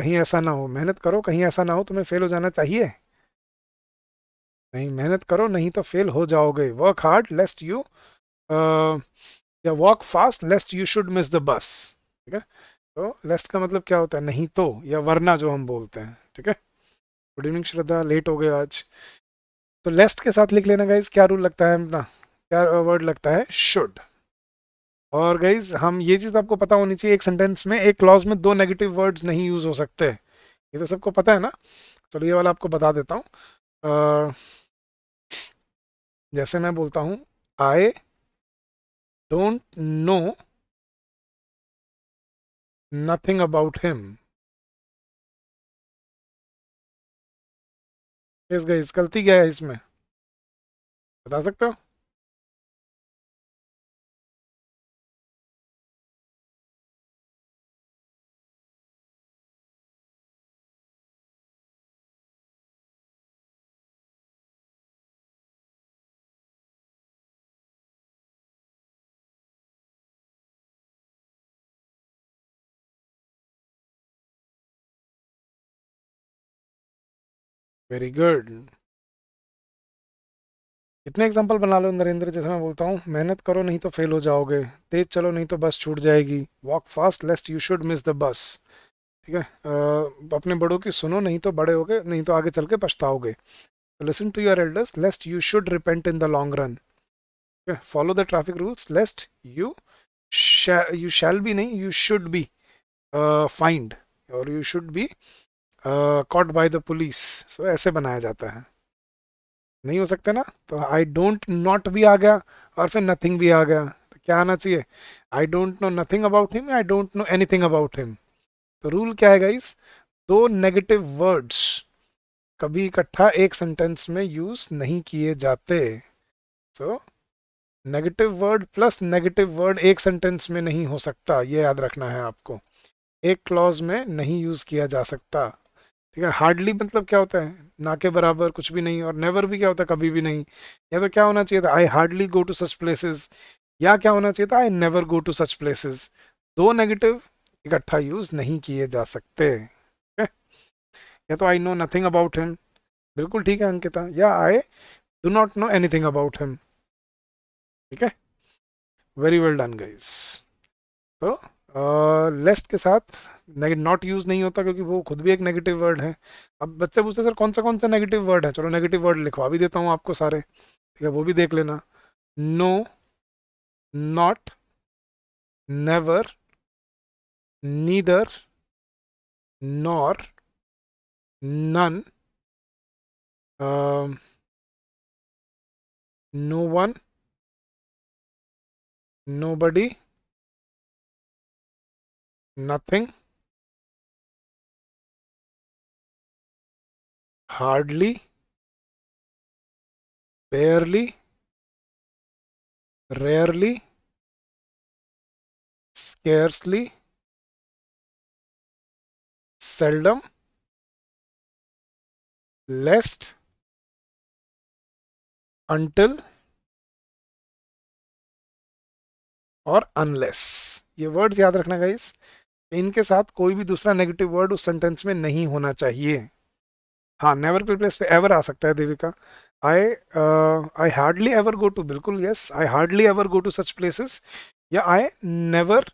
कहीं ऐसा ना हो मेहनत करो कहीं ऐसा ना हो तुम्हें फेल हो जाना चाहिए नहीं मेहनत करो नहीं तो फेल हो जाओगे वर्क हार्ड लेस्ट यू या walk fast lest you should miss the bus ठीक है तो लेस्ट का मतलब क्या होता है नहीं तो या वरना जो हम बोलते हैं ठीक है गुड इवनिंग श्रद्धा लेट हो गए आज तो लेस्ट के साथ लिख लेना गाइज क्या रूल लगता है अपना क्या वर्ड uh, लगता है शुड और गाइज हम ये चीज़ आपको पता होनी चाहिए एक सेंटेंस में एक क्लॉज में दो नेगेटिव वर्ड्स नहीं यूज़ हो सकते ये तो सबको पता है ना चलो ये वाला आपको बता देता हूँ uh, जैसे मैं बोलता हूँ आई don't know nothing about him. Yes guys, गलती क्या है इसमें बता सकते हो वेरी गुड इतने एग्जाम्पल बना लो नरेंद्र जैसे मैं बोलता हूँ मेहनत करो नहीं तो फेल हो जाओगे तेज चलो नहीं तो बस छूट जाएगी walk fast lest you should miss the bus ठीक है अपने बड़ों की सुनो नहीं तो बड़े होगे नहीं तो आगे चल के पछताओगे listen to your elders lest you should repent in the long run follow the traffic rules lest you you shall be नहीं यू शुड बी फाइंड और you should be caught by the police so ऐसे बनाया जाता है नहीं हो सकता ना तो आई डोंट नॉट भी आ गया और फिर नथिंग भी आ गया तो क्या आना चाहिए I don't know nothing about him I don't know anything about him तो रूल क्या है गाइस दो नेगेटिव वर्ड्स कभी इकट्ठा एक सेंटेंस में यूज नहीं किए जाते so negative word plus negative word एक सेंटेंस में नहीं हो सकता ये याद रखना है आपको एक क्लॉज में नहीं यूज किया जा सकता ठीक है हार्डली मतलब क्या होता है ना के बराबर कुछ भी नहीं और नेवर भी क्या होता है कभी भी नहीं या तो क्या होना चाहिए था I hardly go to such places या क्या होना चाहिए था I never go to such places दो नेगेटिव इकट्ठा यूज नहीं किए जा सकते okay? या तो I know nothing about him बिल्कुल ठीक है अंकिता या I do not know anything about him ठीक है वेरी वेल डन गाइस तो लेस्ट के साथ नॉट यूज़ नहीं होता क्योंकि वो खुद भी एक नेगेटिव वर्ड है अब बच्चे पूछते सर कौन सा कौन सा नेगेटिव वर्ड है चलो नेगेटिव वर्ड लिखवा भी देता हूँ आपको सारे ठीक है वो भी देख लेना no not never neither nor none no one nobody nothing hardly, barely, rarely, scarcely, seldom, lest, until और unless ये वर्ड्स याद रखना गाइस इनके साथ कोई भी दूसरा नेगेटिव वर्ड उस सेंटेंस में नहीं होना चाहिए हाँ नेवर प्ले प्लेस पे एवर आ सकता है Devika I I hardly ever go to बिल्कुल yes I hardly ever go to such places या I never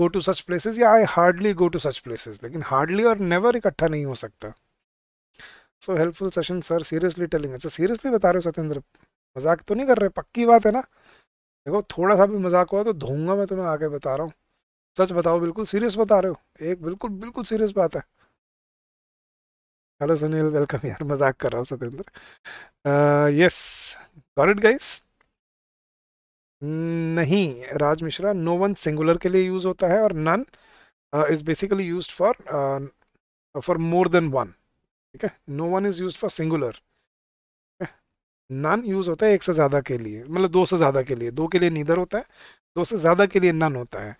go to such places या I hardly go to such places लेकिन हार्डली और never इकट्ठा नहीं हो सकता so helpful session sir seriously telling अच्छा सीरियसली बता रहे हो सत्येंद्र मजाक तो नहीं कर रहे पक्की बात है ना देखो थोड़ा सा भी मजाक हुआ तो धोऊंगा मैं तुम्हें आगे बता रहा हूँ सच बताओ बिल्कुल सीरियस बता रहे हो एक बिल्कुल बिल्कुल सीरियस बात है हेलो सुनील वेलकम यार मजाक कर रहा हूँ Satyendra yes got it guys नहीं Raj Mishra no one singular के लिए यूज होता है और none is basically use for for more than one ठीक है no one is use for singular none use होता है एक से ज़्यादा के लिए मतलब दो से ज़्यादा के लिए दो के लिए नीदर होता है दो से ज़्यादा के लिए नन होता है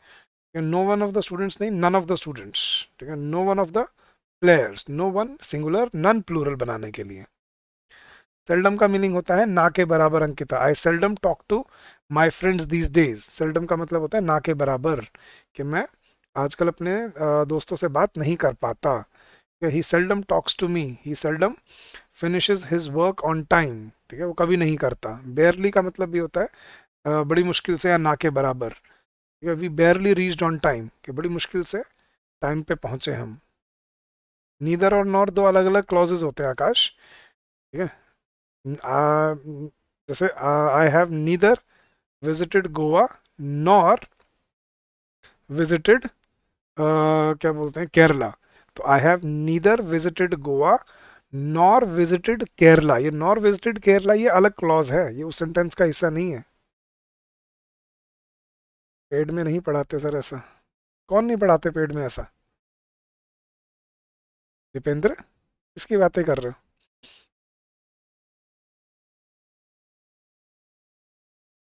no one of the students नहीं नन ऑफ द स्टूडेंट्स ठीक है no one of the players no one singular none plural बनाने के लिए सेल्डम का मीनिंग होता है ना के बराबर Ankita I seldom talk to my friends these days seldom का मतलब होता है ना के बराबर कि मैं आजकल अपने दोस्तों से बात नहीं कर पाता he seldom talks to me he seldom finishes his work on time ठीक है वो कभी नहीं करता बेयरली का मतलब भी होता है बड़ी मुश्किल से या ना के बराबर ठीक है we barely reached on time कि बड़ी मुश्किल से टाइम पे पहुँचे हम नीदर और नॉर्थ दो अलग अलग क्लॉजेज होते हैं आकाश ठीक है जैसे I have neither visited Goa nor visited क्या बोलते हैं केरला तो I have neither visited Goa nor visited Kerala ये नॉर विजिटेड केरला ये अलग क्लॉज है ये उस सेंटेंस का हिस्सा नहीं है पेड में नहीं पढ़ाते सर ऐसा कौन नहीं पढ़ाते पेड में ऐसा दीपेंद्र इसकी बातें कर रहे हो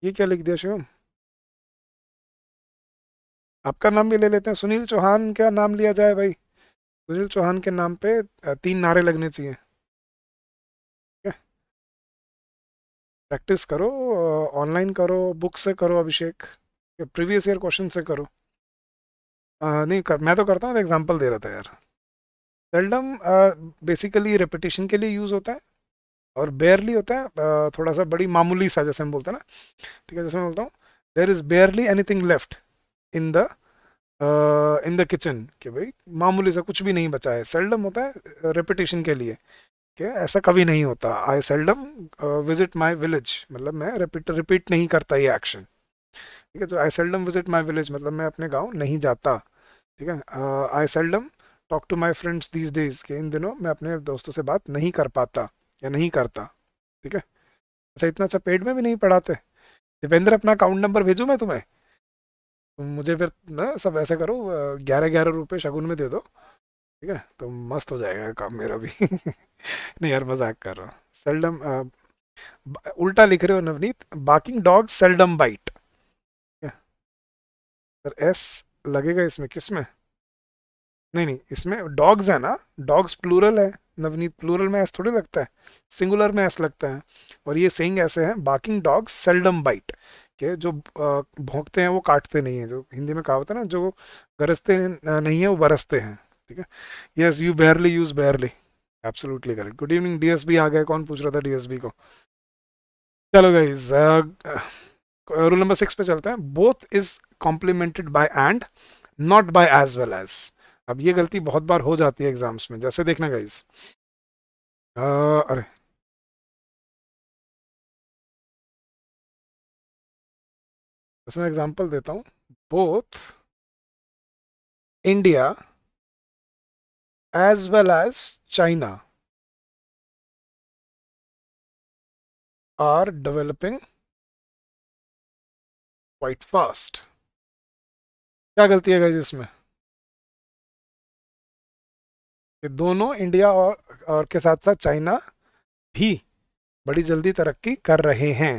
ये क्या लिख दिया शिवम आपका नाम भी ले लेते हैं सुनील चौहान क्या नाम लिया जाए भाई सुनील चौहान के नाम पे तीन नारे लगने चाहिए प्रैक्टिस करो ऑनलाइन करो बुक से करो अभिषेक प्रीवियस ईयर क्वेश्चन से करो आ, नहीं कर मैं तो करता हूँ एग्जांपल तो दे रहा था यार सेल्डम बेसिकली रेपिटेशन के लिए यूज़ होता है और बेयरली होता है uh, थोड़ा सा बड़ी मामूली सा जैसे हम बोलते हैं ना ठीक है जैसे मैं बोलता हूँ there is barely anything left in the in the kitchen कि भाई मामूली सा कुछ भी नहीं बचा है सेल्डम होता है रेपिटेशन uh, के लिए कि ऐसा कभी नहीं होता I seldom visit my village मतलब मैं रिपीट रिपीट नहीं करता ये एक्शन ठीक है तो I seldom visit my village मतलब मैं अपने गाँव नहीं जाता ठीक है I uh, seldom talk to my friends these days के इन दिनों मैं अपने दोस्तों से बात नहीं कर पाता या नहीं करता ठीक है अच्छा इतना अच्छा पेड में भी नहीं पढ़ाते दीपेंद्र अपना अकाउंट नंबर भेजूँ मैं तुम्हें मुझे फिर ना सब ऐसा करो ग्यारह ग्यारह रुपये शगुन में दे दो ठीक है तो मस्त हो जाएगा काम मेरा भी नहीं यार मजाक कर रहा हूँ सेल्डम उल्टा लिख रहे हो Navneet barking dog seldom bite sir S लगेगा इसमें किस में नहीं नहीं इसमें डॉग्स है ना डॉग्स प्लूरल है नवनीत प्लूरल में ऐसा थोड़ी लगता है सिंगुलर में ऐसा लगता है और ये सेइंग ऐसे हैं बाकिंग डॉग्स सेल्डम बाइट के जो भोंकते हैं वो काटते नहीं है जो हिंदी में कहावत है ना जो गरजते नहीं है वो बरसते हैं ठीक है yes you barely use barely absolutely correct good evening DSB आ गया कौन पूछ रहा था डीएसबी को चलो गाइज रूल नंबर सिक्स पे चलते हैं both is complemented by and not by as well as अब ये गलती बहुत बार हो जाती है एग्जाम्स में जैसे देखना गाइस अरे जैसे मैं देता हूँ both India as well as China are developing quite fast क्या गलती है गाइस इसमें कि दोनों इंडिया और, और के साथ साथ चाइना भी बड़ी जल्दी तरक्की कर रहे हैं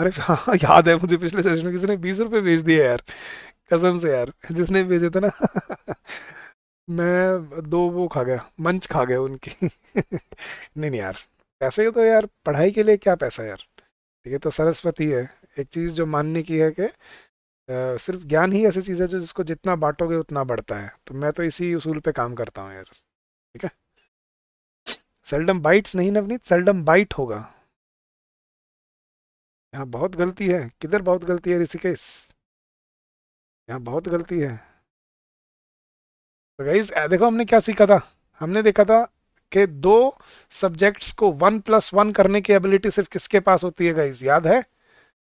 अरे हाँ, हाँ याद है मुझे पिछले सेशन में किसी ने बीस रुपये भेज दिए यार कसम से यार जिसने भेजे थे ना मैं दो वो खा गया मंच खा गया उनकी नहीं नहीं यार पैसे तो यार पढ़ाई के लिए क्या पैसा यार ठीक है तो सरस्वती है एक चीज़ जो मानने की है कि सिर्फ ज्ञान ही ऐसी चीज़ है जो जिसको जितना बांटोगे उतना बढ़ता है तो मैं तो इसी उसूल पे काम करता हूँ यार ठीक है सेल्डम बाइट्स नहीं नवनीत सेल्डम बाइट होगा यहाँ बहुत गलती है किधर बहुत गलती है ऋषिकेश यहाँ बहुत गलती है तो गाइस देखो हमने क्या सीखा था हमने देखा था कि दो सब्जेक्ट्स को वन प्लस वन करने की एबिलिटी सिर्फ किसके पास होती है गाइज याद है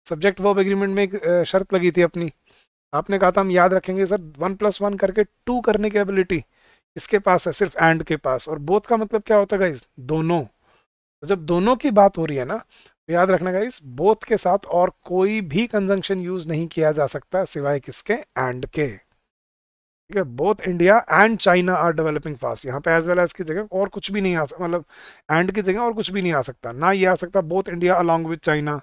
सब्जेक्ट वर्ब एग्रीमेंट में एक शर्त लगी थी अपनी आपने कहा था हम याद रखेंगे सर वन प्लस वन करके टू करने की एबिलिटी इसके पास है सिर्फ एंड के पास और बोथ का मतलब क्या होता है गाइज दोनों तो जब दोनों की बात हो रही है ना तो याद रखना गाइज बोथ के साथ और कोई भी कंजंक्शन यूज नहीं किया जा सकता सिवाय किसके एंड के ठीक है both India and China are developing fast यहाँ पे एज वेल एज की जगह और कुछ भी नहीं आ सकता मतलब एंड की जगह और कुछ भी नहीं आ सकता ना ये आ सकता both India along with China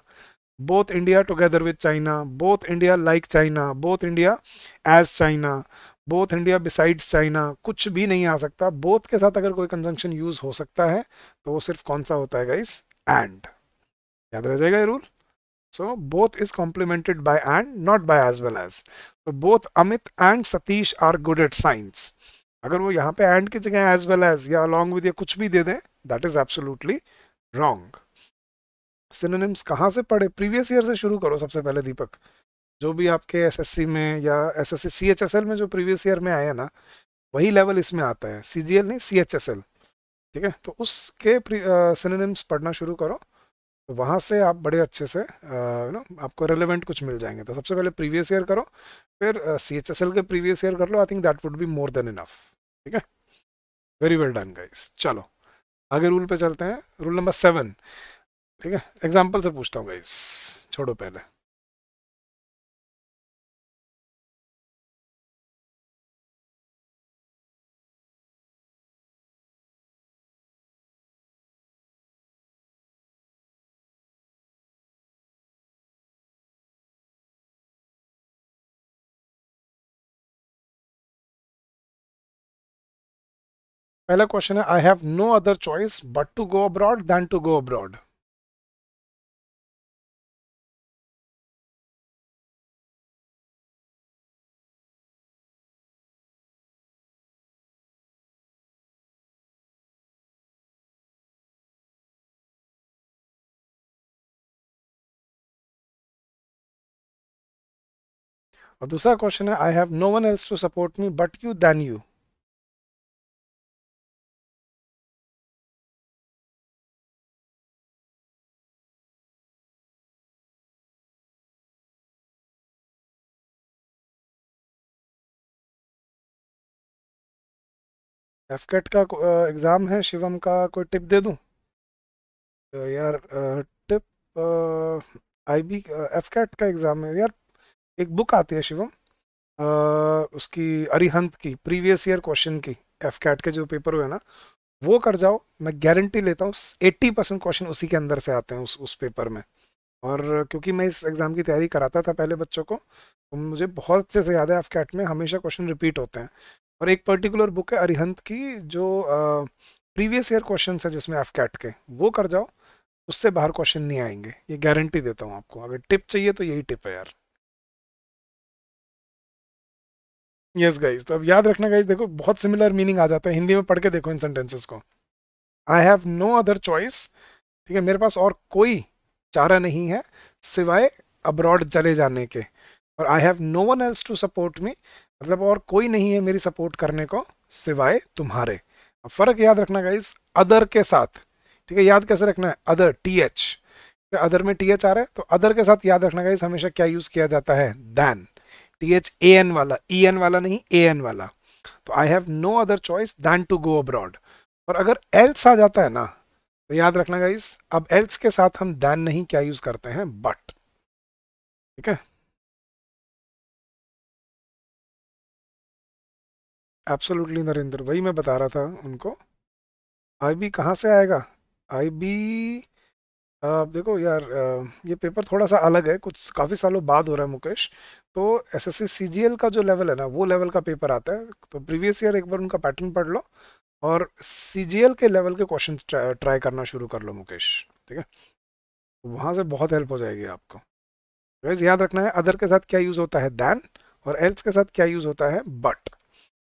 both India together with China both India like China both India as China both India besides China कुछ भी नहीं आ सकता बोथ के साथ अगर कोई कंजंक्शन यूज हो सकता है तो वो सिर्फ कौन सा होता है गाइस एंड याद रह जाएगा ये rule so both is complemented by and not by as well as तो both Amit and Satish are good at science अगर वो यहाँ पे एंड की जगह एज वेल एज या अलॉन्ग विद या कुछ भी दे दें that is absolutely wrong synonyms कहाँ से पढ़े प्रीवियस ईयर से शुरू करो सबसे पहले दीपक जो भी आपके एसएससी में या एसएससी सीएचएसएल में जो प्रीवियस ईयर में आया ना वही लेवल इसमें आता है सीजीएल नहीं सीएचएसएल ठीक है तो उसके सिनोनिम्स पढ़ना शुरू करो तो वहाँ से आप बड़े अच्छे से यू नो आपको रेलिवेंट कुछ मिल जाएंगे तो सबसे पहले प्रीवियस ईयर करो फिर सी एच एस एल के प्रीवियस ईयर कर लो I think that would be more than enough ठीक है वेरी वेल डन गाइस चलो आगे रूल पे चलते हैं रूल नंबर सेवन ठीक है एग्जाम्पल से पूछता हूँ गाइस छोड़ो पहले पहला क्वेश्चन है I have no other choice but to go abroad than to go abroad और दूसरा क्वेश्चन है I have no one else to support me but you then you AFCAT का एग्ज़ाम है शिवम का कोई टिप दे दूं तो यार टिप आईबी एफकेट का एग्ज़ाम है यार एक बुक आती है शिवम उसकी अरिहंत की प्रीवियस ईयर क्वेश्चन की एफ कैट के जो पेपर हुए ना वो कर जाओ मैं गारंटी लेता हूँ एट्टी परसेंट क्वेश्चन उसी के अंदर से आते हैं उस उस पेपर में और क्योंकि मैं इस एग्ज़ाम की तैयारी कराता था पहले बच्चों को तो मुझे बहुत अच्छे से याद है एफ कैट में हमेशा क्वेश्चन रिपीट होते हैं और एक पर्टिकुलर बुक है अरिहंत की जो प्रीवियस ईयर क्वेश्चन है जिसमें एफ कैट के वो कर जाओ उससे बाहर क्वेश्चन नहीं आएंगे ये गारंटी देता हूँ आपको अगर टिप चाहिए तो यही टिप है यार यस गाइज तो अब याद रखना गाइज देखो बहुत सिमिलर मीनिंग आ जाता है हिंदी में पढ़ के देखो इन सेंटेंसेस को I have no other choice ठीक है मेरे पास और कोई चारा नहीं है सिवाय अब्रॉड चले जाने के और I have no one else to support me मतलब और कोई नहीं है मेरी सपोर्ट करने को सिवाय तुम्हारे अब फर्क याद रखना गाइज अदर के साथ ठीक है याद कैसे रखना है अदर टी एच अदर में टी एच आ रहा है तो अदर के साथ याद रखना गाइज हमेशा क्या यूज किया जाता है than T H A N वाला ई e एन वाला नहीं ए एन वाला तो I have no other choice than to go abroad और अगर एल्स आ जाता है ना तो याद रखना गाइस अब एल्स के साथ हम दैन नहीं क्या यूज करते हैं बट ठीक है एब्सोल्युटली नरेंद्र वही मैं बता रहा था उनको आई बी कहाँ से आएगा आई बी आ, देखो यार आ, ये पेपर थोड़ा सा अलग है कुछ काफ़ी सालों बाद हो रहा है मुकेश तो एस एसएससी सी का जो लेवल है ना वो लेवल का पेपर आता है तो प्रीवियस ईयर एक बार उनका पैटर्न पढ़ लो और सी के लेवल के क्वेश्चन ट्राई करना शुरू कर लो मुकेश ठीक है वहाँ से बहुत हेल्प हो जाएगी आपको वैसे याद रखना है अदर के साथ क्या यूज़ होता है दैन और एल्स के साथ क्या यूज़ होता है बट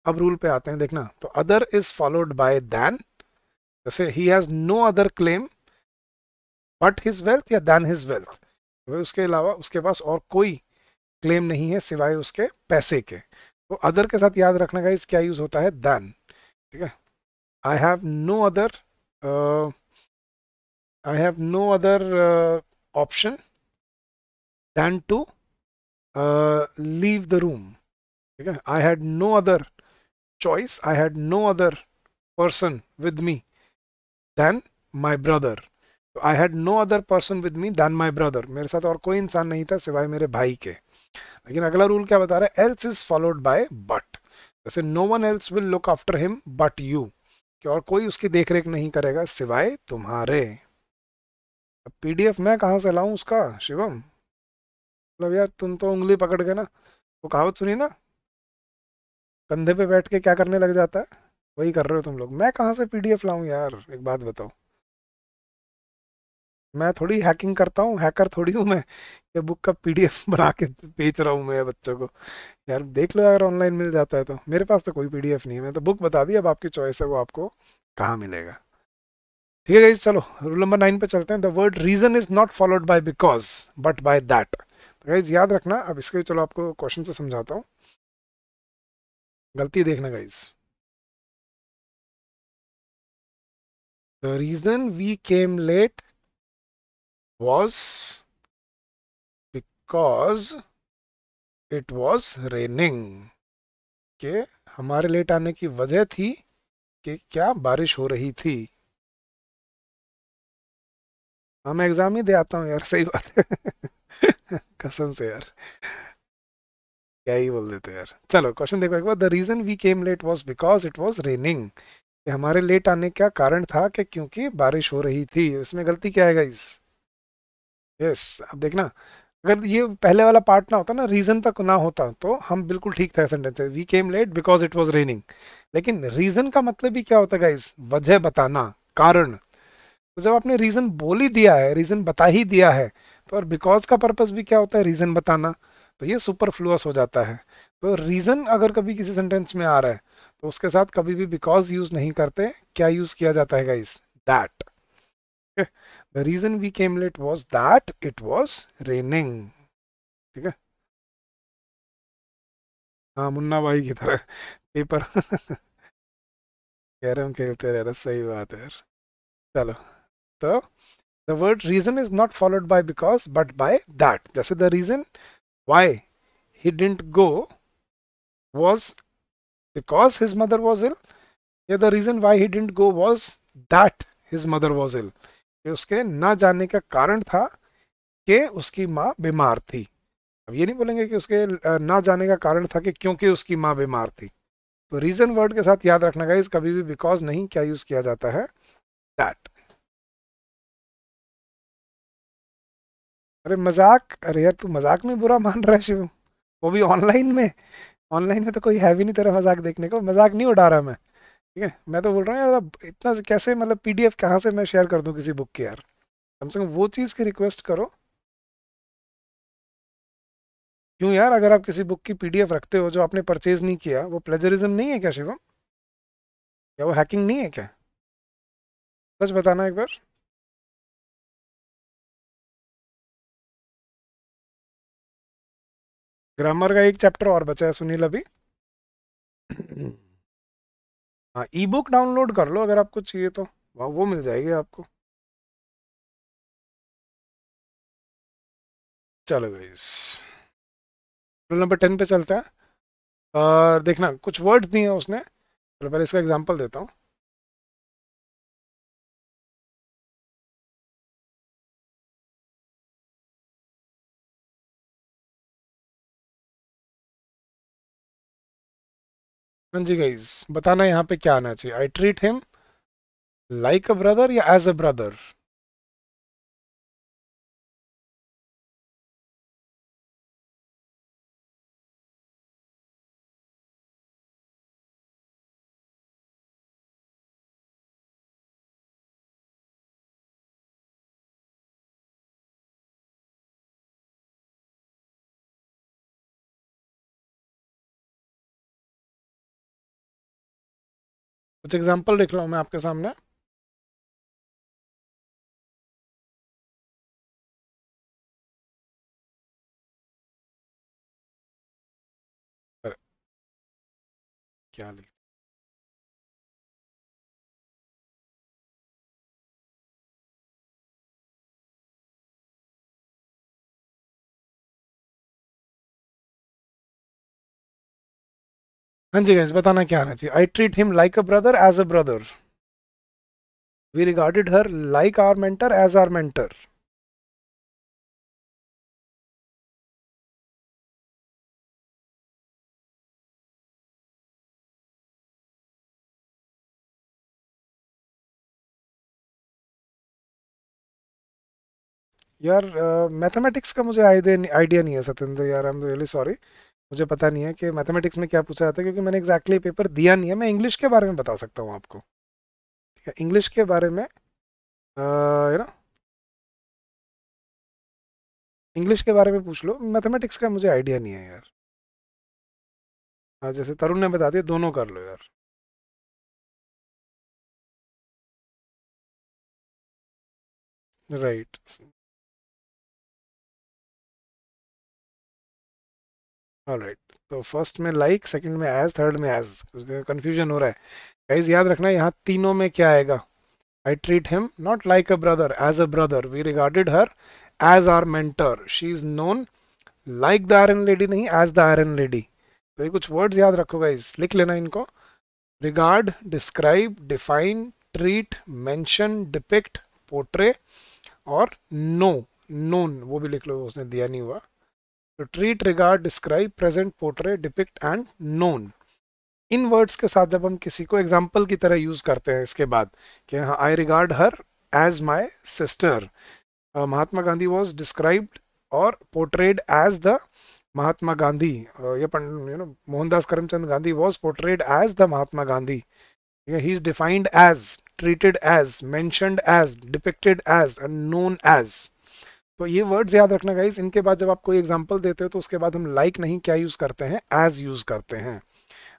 अब रूल पे आते हैं देखना तो other is followed by than जैसे ही has no other claim but his wealth या दैन हिज वेल्थ उसके अलावा उसके पास और कोई क्लेम नहीं है सिवाय उसके पैसे के तो अदर के साथ याद रखने का इस क्या यूज़ होता है दैन ठीक है I have no other I have no other option than to leave the room ठीक है I had no other choice I had no other person with me then my brother I had no other person with me than my brother मेरे साथ और कोई इंसान नहीं था सिवाय मेरे भाई के लेकिन अगला रूल क्या बता रहा है else is followed by but जैसे no one else will look after him but you कि और कोई उसकी देखरेख नहीं करेगा सिवाय तुम्हारे अब पीडीएफ मैं कहाँ से लाऊं उसका शिवम मतलब यार तुम तो उंगली पकड़ के ना वो कहावत सुनी ना कंधे पे बैठ के क्या करने लग जाता है वही कर रहे हो तुम लोग मैं कहाँ से पीडीएफ लाऊं यार एक बात बताओ मैं थोड़ी हैकिंग करता हूँ हैकर थोड़ी हूँ मैं ये बुक का पीडीएफ बना के बेच रहा हूँ मैं बच्चों को यार देख लो अगर ऑनलाइन मिल जाता है तो मेरे पास तो कोई पीडीएफ नहीं है मैं तो बुक बता दी अब आपकी चॉइस है वो आपको कहाँ मिलेगा ठीक है चलो रूल नंबर नाइन पे चलते हैं the word reason is not followed by because but by that guys याद रखना अब इसके चलो आपको क्वेश्चन से समझाता हूँ गलती देखना guys the reason we came late was because it was raining के हमारे लेट आने की वजह थी कि क्या बारिश हो रही थी हाँ मैं एग्जाम ही दे आता हूँ यार सही बात है कसम से यार क्या ही बोल देते यार चलो क्वेश्चन देखो एक बार the reason we came late was because it was raining हमारे लेट आने का कारण था कि क्योंकि बारिश हो रही थी इसमें गलती क्या है इस यस अब देखना अगर ये पहले वाला पार्ट ना होता ना रीज़न तक ना होता तो हम बिल्कुल ठीक था sentence we came late because it was raining लेकिन रीज़न का मतलब ही क्या होता है गाइज वजह बताना कारण तो जब आपने रीज़न बोल ही दिया है रीज़न बता ही दिया है तो और बिकॉज का पर्पज़ भी क्या होता है रीज़न बताना तो ये सुपर फ्लूअस हो जाता है तो रीज़न अगर कभी किसी सेंटेंस में आ रहा है तो उसके साथ कभी भी बिकॉज यूज़ नहीं करते क्या यूज़ किया जाता है guys that The reason we came late was that it was raining. ठीक है हाँ मुन्ना भाई की तरह पेपर कैरम खेलते रह रहे सही बात है यार चलो तो the word reason is not followed by because but by that that's the reason why he didn't go was because his mother was ill yeah the reason why he didn't go was that his mother was ill कि उसके ना जाने का कारण था कि उसकी माँ बीमार थी अब ये नहीं बोलेंगे कि उसके ना जाने का कारण था कि क्योंकि उसकी माँ बीमार थी तो रीज़न वर्ड के साथ याद रखना गाइज कभी भी बिकॉज नहीं क्या यूज़ किया जाता है दैट अरे मजाक अरे यार तू मजाक में बुरा मान रहा है शिव वो भी ऑनलाइन में ऑनलाइन में तो कोई है भी नहीं तेरा मजाक देखने को मजाक नहीं उड़ा रहा मैं ठीक है मैं तो बोल रहा हूँ यार इतना कैसे मतलब पीडीएफ कहाँ से मैं शेयर कर दूँ किसी बुक की यार कम से कम वो चीज़ की रिक्वेस्ट करो क्यों यार अगर आप किसी बुक की पीडीएफ रखते हो जो आपने परचेज नहीं किया वो प्लेजरिज्म नहीं है क्या शिवम या वो हैकिंग नहीं है क्या सच बताना एक बार ग्रामर का एक चैप्टर और बचा है सुनील अभी हाँ ई बुक डाउनलोड कर लो अगर आपको चाहिए तो वाह वो मिल जाएगी आपको चलो गाइस रूल नंबर टेन पे चलता है और देखना कुछ वर्ड्स दिए हैं उसने चलो पहले इसका एग्जांपल देता हूँ हाँ जी गाइज बताना यहाँ पे क्या आना चाहिए I treat him like a brother या एज अ ब्रदर कुछ एग्जाम्पल देख रहा हूँ मैं आपके सामने क्या लिख हाँ जी गैस बताना क्या आना चाहिए I treat him like a brother as a brother we regarded her like our mentor as our mentor यार मैथमेटिक्स uh, का मुझे आइडिया नहीं है सतेंद्र यार आई एम रियली सॉरी मुझे पता नहीं है कि मैथमेटिक्स में क्या पूछा जाता है क्योंकि मैंने एग्जैक्टली exactly पेपर दिया नहीं है मैं इंग्लिश के बारे में बता सकता हूँ आपको ठीक है इंग्लिश के बारे में यू नो इंग्लिश के बारे में पूछ लो मैथमेटिक्स का मुझे आइडिया नहीं है यार हाँ जैसे तरुण ने बता दिया दोनों कर लो यार राइट right. ऑलराइट तो फर्स्ट में लाइक सेकंड में एज थर्ड में एज कन्फ्यूजन हो रहा है गाइज याद रखना यहाँ तीनों में क्या आएगा I treat him not like a brother as a brother we regarded her as our mentor she is known like the iron lady नहीं एज द आयरन लेडी तो ये कुछ वर्ड्स याद रखो गाइज लिख लेना इनको regard describe define treat mention depict portray और नो नोन वो भी लिख लो उसने दिया नहीं हुआ तो treat regard describe present portrait depict and known इन वर्ड्स के साथ जब हम किसी को एग्जाम्पल की तरह यूज करते हैं इसके बाद कि हाँ I regard her as my sister Mahatma Gandhi was described और portrayed as the Mahatma Gandhi ये you know Mohandas Karamchand Gandhi was portrayed as the Mahatma Gandhi he is defined as treated as mentioned as depicted as and known as तो ये वर्ड्स याद रखना guys इनके बाद जब आप कोई एग्जाम्पल देते हो तो उसके बाद हम लाइक like नहीं क्या यूज़ करते हैं एज यूज़ करते हैं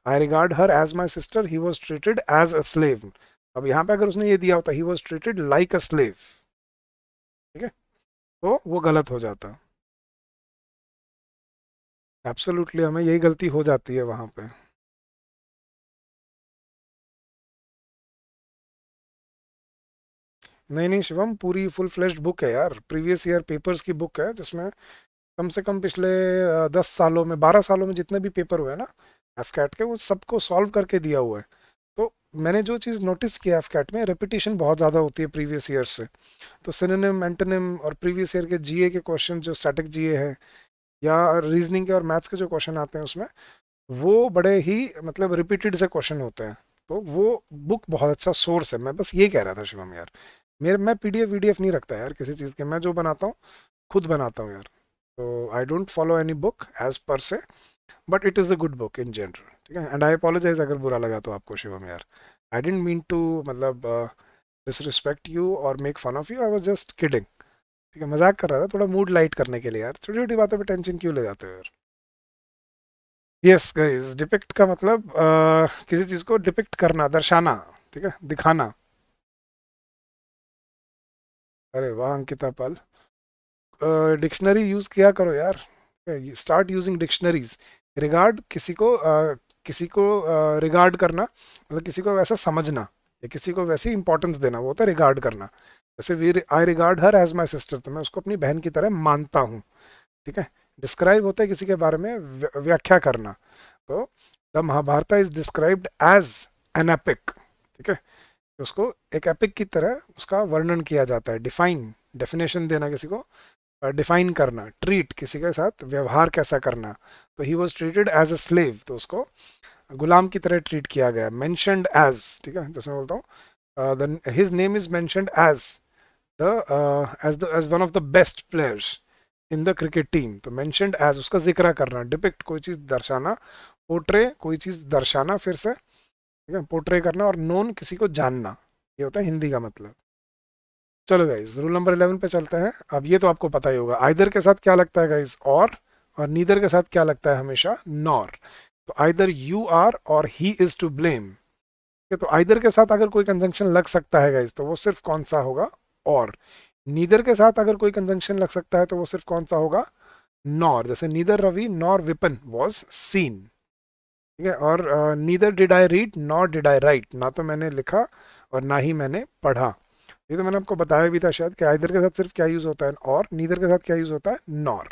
I regard her as my sister he was treated as a slave अब यहाँ पे अगर उसने ये दिया होता he was treated like a slave ठीक है तो वो गलत हो जाता एब्सोल्युटली हमें यही गलती हो जाती है वहाँ पे नहीं नहीं शिवम पूरी फुल फ्लैश बुक है यार प्रीवियस ईयर पेपर्स की बुक है जिसमें कम से कम पिछले दस सालों में बारह सालों में जितने भी पेपर हुए ना एफ कैट के वो सबको सॉल्व करके दिया हुआ है तो मैंने जो चीज़ नोटिस किया एफ कैट में रेपिटेशन बहुत ज़्यादा होती है प्रीवियस ईयर से तो सिनेम एंटनम और प्रीवियस ईयर के जीए के क्वेश्चन जो स्टैटिक जीए हैं या रीजनिंग के और मैथ्स के जो क्वेश्चन आते हैं उसमें वो बड़े ही मतलब रिपीटेड से क्वेश्चन होते हैं तो वो बुक बहुत अच्छा सोर्स है मैं बस ये कह रहा था शिवम यार मेरे मैं पी डी नहीं रखता यार किसी चीज़ के मैं जो बनाता हूँ खुद बनाता हूँ यार तो I don't follow any book as per se but it is a good book in general ठीक है एंड आई अपोलोजाइज अगर बुरा लगा तो आपको शिवम यार आई डेंट मीन टू मतलब डिसरिस्पेक्ट यू और make fun of you I was just kidding ठीक है मजाक कर रहा था थोड़ा मूड लाइट करने के लिए यार छोटी छोटी बातों पर टेंशन क्यों ले जाते हो यार यस गाइज डिपिक्ट का मतलब uh, किसी चीज़ को डिपिक्ट करना दर्शाना ठीक है दिखाना अरे वाह अंकिता पाल डिक्शनरी यूज़ किया करो यार स्टार्ट यूजिंग डिक्शनरीज रिगार्ड किसी को uh, किसी को रिगार्ड uh, करना मतलब किसी को वैसा समझना या किसी को वैसी इंपॉर्टेंस देना वो होता है रिगार्ड करना जैसे we I regard her as my sister तो मैं उसको अपनी बहन की तरह मानता हूँ ठीक है डिस्क्राइब होता है किसी के बारे में व्याख्या करना तो the Mahabharata is described as an epic ठीक है उसको एक एपिक की तरह उसका वर्णन किया जाता है डिफाइन डेफिनेशन देना किसी को डिफाइन करना ट्रीट किसी के साथ व्यवहार कैसा करना तो he was treated as a slave तो उसको गुलाम की तरह ट्रीट किया गया मैंशनड एज ठीक है जैसे मैं बोलता हूँ his name is mentioned as the as the as one of the best players in the cricket team तो मैंशनड एज उसका जिक्र करना डिपिक्ट कोई चीज़ दर्शाना पोट्रे कोई चीज़ दर्शाना फिर से ठीक है पोर्ट्रे करना और नोन किसी को जानना ये होता है हिंदी का मतलब चलो गाइज रूल नंबर इलेवन पे चलते हैं अब ये तो आपको पता ही होगा आइदर के साथ क्या लगता है गाइज और और नीदर के साथ क्या लगता है हमेशा नॉर तो आइदर यू आर और ही इज टू ब्लेम ठीक है तो आइदर के साथ अगर कोई कंजंक्शन लग सकता है गाइज तो वो सिर्फ कौन सा होगा और नीदर के साथ अगर कोई कंजंक्शन लग सकता है तो वो सिर्फ कौन सा होगा नॉर जैसे neither Ravi nor Vipin was seen ठीक है और neither did I read not did I write ना तो मैंने लिखा और ना ही मैंने पढ़ा ये तो मैंने आपको बताया भी था शायद कि आइदर के साथ सिर्फ क्या यूज़ होता है और नीदर के साथ क्या यूज़ होता है नॉर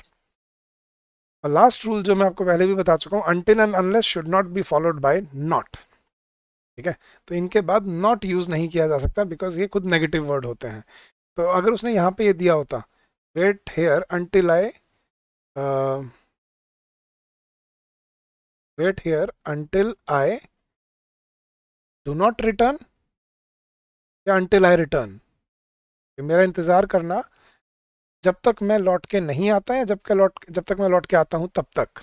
और लास्ट रूल जो मैं आपको पहले भी बता चुका हूँ until and unless should not be followed by not ठीक है तो इनके बाद नॉट यूज़ नहीं किया जा सकता बिकॉज ये खुद नेगेटिव वर्ड होते हैं तो अगर उसने यहाँ पे ये दिया होता wait here until I wait here until I do not return या until I return कि मेरा इंतज़ार करना जब तक मैं लौट के नहीं आता या जब के लौट जब तक मैं लौट के आता हूँ तब तक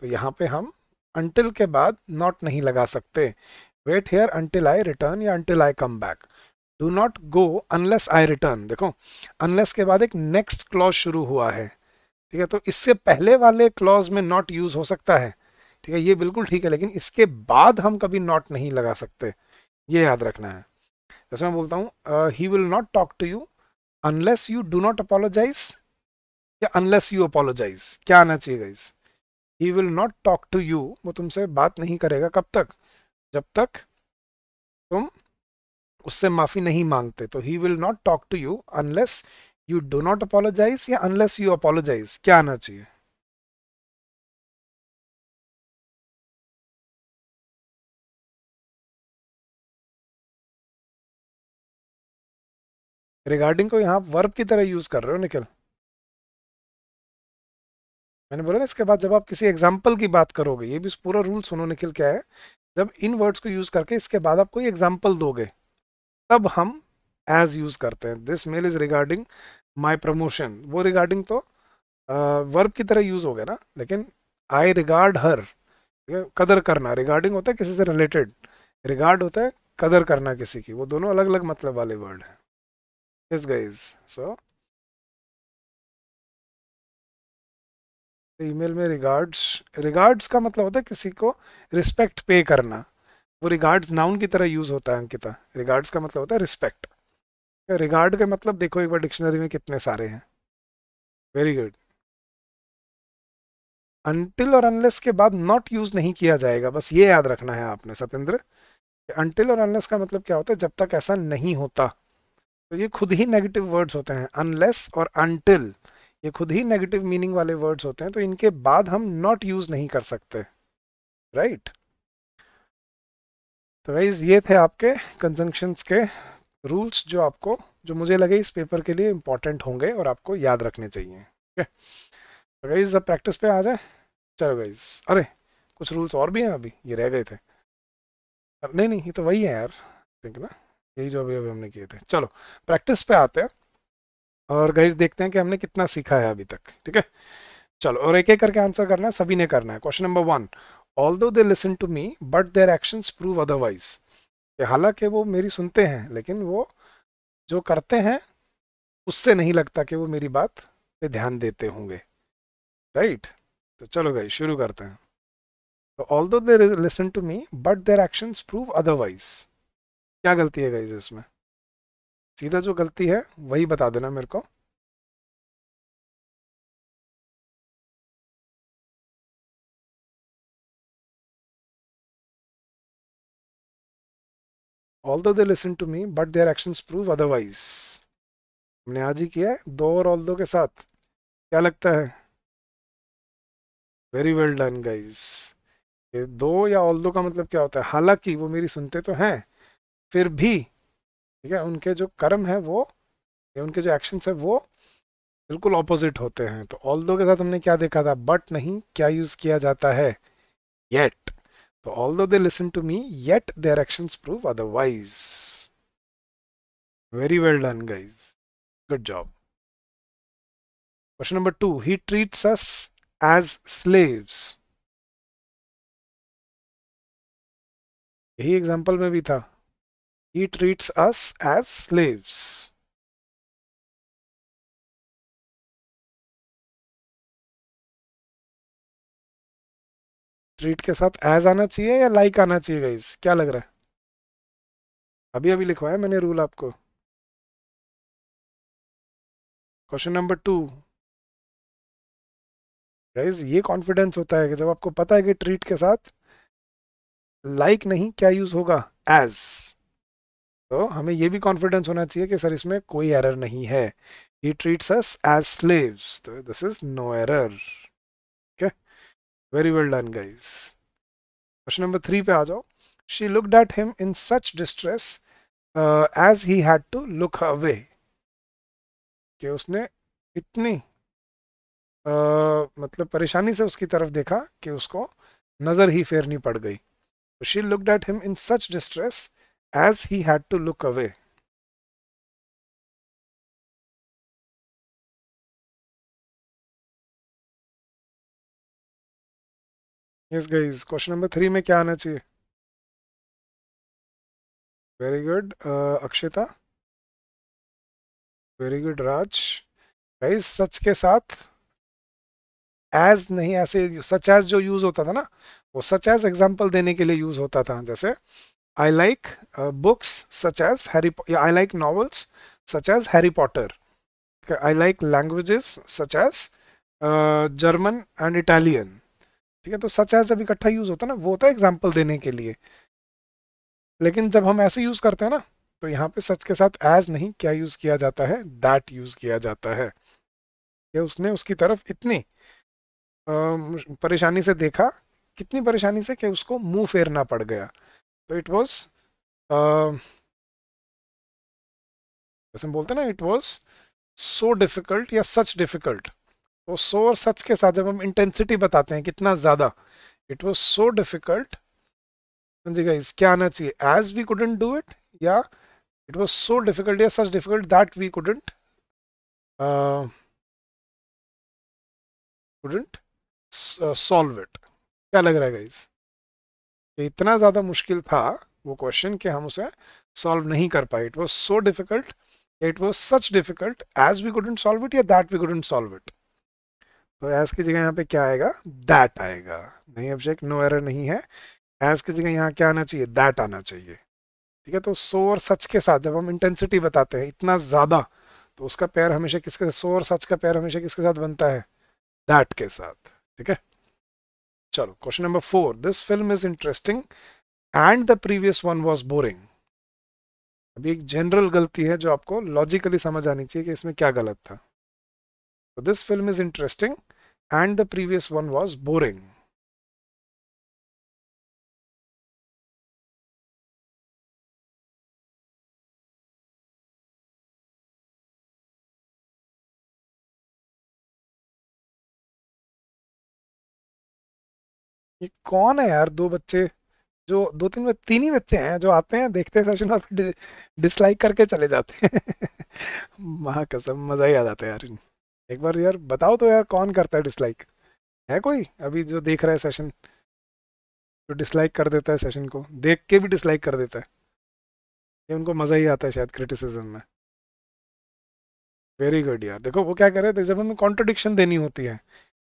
तो यहाँ पे हम अंटिल के बाद नॉट नहीं लगा सकते wait here until I return या until I come back do not go unless I return देखो अनलेस के बाद एक नेक्स्ट क्लॉज शुरू हुआ है ठीक है तो इससे पहले वाले क्लॉज में नॉट यूज हो सकता है ठीक है ये बिल्कुल ठीक है लेकिन इसके बाद हम कभी नॉट नहीं लगा सकते ये याद रखना है जैसे मैं बोलता हूँ he will not talk to you unless you do not apologize या अनलेस यू अपोलोजाइज क्या आना चाहिए guys he will not talk to you वो तुमसे बात नहीं करेगा कब तक जब तक तुम उससे माफ़ी नहीं मांगते तो he will not talk to you unless you do not apologize या अनलेस यू अपोलोजाइज क्या आना चाहिए रिगार्डिंग को यहाँ वर्ब की तरह यूज़ कर रहे हो निखिल मैंने बोला ना इसके बाद जब आप किसी एग्जाम्पल की बात करोगे ये भी पूरा रूल सुनो निखिल क्या है जब इन वर्ड्स को यूज़ करके इसके बाद आप कोई एग्जाम्पल दोगे तब हम एज यूज़ करते हैं this mail is regarding my promotion वो रिगार्डिंग तो वर्ब की तरह यूज़ हो गया ना लेकिन आई रिगार्ड हर कदर करना रिगार्डिंग होता है किसी से रिलेटेड रिगार्ड होता है कदर करना किसी की वो दोनों अलग अलग मतलब वाले वर्ड हैं guy is So, ईमेल में रिगार्ड्स रिगार्ड्स का मतलब होता है किसी को रिस्पेक्ट पे करना वो रिगार्ड्स नाउन की तरह यूज होता है अंकिता रिगार्ड्स का मतलब होता है रिस्पेक्ट रिगार्ड का मतलब देखो एक बार डिक्शनरी में कितने सारे हैं वेरी गुड अनटिल और अनलेस के बाद नॉट यूज नहीं किया जाएगा बस ये याद रखना है आपने सत्येंद्र अनटिल और अनलेस का मतलब क्या होता है जब तक ऐसा नहीं होता तो ये खुद ही नेगेटिव वर्ड्स होते हैं अनलेस और अनटिल ये खुद ही नेगेटिव मीनिंग वाले वर्ड्स होते हैं तो इनके बाद हम नॉट यूज नहीं कर सकते राइट right? तो वाइज ये थे आपके कंजंक्शंस के रूल्स जो आपको जो मुझे लगे इस पेपर के लिए इंपॉर्टेंट होंगे और आपको याद रखने चाहिए ठीक है तो अब प्रैक्टिस पे आ जाए चलो गाइज अरे कुछ रूल्स और भी हैं अभी ये रह गए थे नहीं नहीं ये तो वही है यार थिंक ना यही जो अभी अभी हमने किए थे चलो प्रैक्टिस पे आते हैं और गई देखते हैं कि हमने कितना सीखा है अभी तक ठीक है चलो और एक एक करके आंसर करना है सभी ने करना है question number one although they listen to me but their action prove otherwise हालांकि वो मेरी सुनते हैं लेकिन वो जो करते हैं उससे नहीं लगता कि वो मेरी बात पे ध्यान देते होंगे राइट right? तो चलो गई शुरू करते हैं although they listen to me but their action prove otherwise क्या गलती है गाइज इसमें सीधा जो गलती है वही बता देना मेरे को though they listen to me but their action prove otherwise हमने आज ही किया है दो और ऑल्दो के साथ क्या लगता है वेरी वेल डन गाइज दो या ऑल्दो का मतलब क्या होता है हालांकि वो मेरी सुनते तो हैं फिर भी ठीक है उनके जो कर्म है वो या उनके जो एक्शंस है वो बिल्कुल ऑपोजिट होते हैं तो ऑल दो के साथ हमने क्या देखा था बट नहीं क्या यूज किया जाता है येट तो although they listen to me yet their actions prove otherwise very well done guys good job question number two he treats us as slaves यही एग्जाम्पल में भी था He treats us as slaves. Treat के साथ as आना चाहिए या like like आना चाहिए गाइज क्या लग रहा है अभी अभी लिखवाया मैंने रूल आपको क्वेश्चन नंबर टू गाइज ये कॉन्फिडेंस होता है कि जब आपको पता है कि ट्रीट के साथ लाइक like नहीं क्या यूज होगा एज तो हमें ये भी कॉन्फिडेंस होना चाहिए कि सर इसमें कोई एरर नहीं है he treats us as slaves तो दिस इज नो एरर ठीक very well done guys question number three पे आ जाओ she looked at him in such distress as he had to look away कि उसने इतनी uh, मतलब परेशानी से उसकी तरफ देखा कि उसको नज़र ही फेरनी पड़ गई she looked at him in such distress as he had to look away. Yes guys question number three में क्या आना चाहिए very good uh, Akshita very good Raj guys such के साथ एज नहीं ऐसे सच एज जो यूज होता था ना वो सच एज एग्जाम्पल देने के लिए यूज होता था जैसे I like uh, books such as Harry po I like novels such as Harry Potter. I like languages such as German and Italian ठीक है तो सच एज जब इकट्ठा यूज़ होता है ना वो होता है एग्जाम्पल देने के लिए लेकिन जब हम ऐसे यूज़ करते हैं ना तो यहाँ पे सच के साथ एज नहीं क्या यूज़ किया जाता है दैट यूज़ किया जाता है या उसने उसकी तरफ इतनी परेशानी से देखा कितनी परेशानी से कि उसको मुंह फेरना पड़ गया तो इट वॉज जैसे हम बोलते हैं ना इट वॉज सो डिफिकल्ट या सच डिफिकल्ट तो सो और सच के साथ जब हम इंटेंसिटी बताते हैं कितना ज़्यादा इट वॉज सो डिफिकल्ट समझे गाइस क्या आना चाहिए as we couldn't do it या इट वॉज सो डिफिकल्ट या such difficult that we couldn't couldn't solve it क्या लग रहा है गाइस तो इतना ज़्यादा मुश्किल था वो क्वेश्चन कि हम उसे सॉल्व नहीं कर पाए it was so difficult it was such difficult as we couldn't solve it या that we couldn't solve it तो एज की जगह यहाँ पे क्या आएगा दैट आएगा नहीं ऑब्जेक्ट नो एरर नहीं है एज की जगह यहाँ क्या आना चाहिए दैट आना चाहिए ठीक है तो सो और सच के साथ जब हम इंटेंसिटी बताते हैं इतना ज़्यादा तो उसका पैर हमेशा किसके साथ सो और सच का पैर हमेशा किसके साथ बनता है दैट के साथ ठीक है चलो question number four this film is interesting and the previous one was boring अभी एक जनरल गलती है जो आपको लॉजिकली समझ आनी चाहिए कि इसमें क्या गलत था this film is interesting and the previous one was boring ये कौन है यार दो बच्चे जो दो तीन तीन ही बच्चे हैं जो आते हैं देखते हैं सेशन और फिर डिसलाइक करके चले जाते हैं महा कसम मज़ा ही आ जाता है यार एक बार यार बताओ तो यार कौन करता है डिसलाइक है कोई अभी जो देख रहा है सेशन जो डिसलाइक कर देता है सेशन को देख के भी डिसलाइक कर देता है ये उनको मज़ा ही आता है शायद क्रिटिसिज्म में वेरी गुड यार देखो वो क्या करे जब हमें कॉन्ट्रोडिक्शन देनी होती है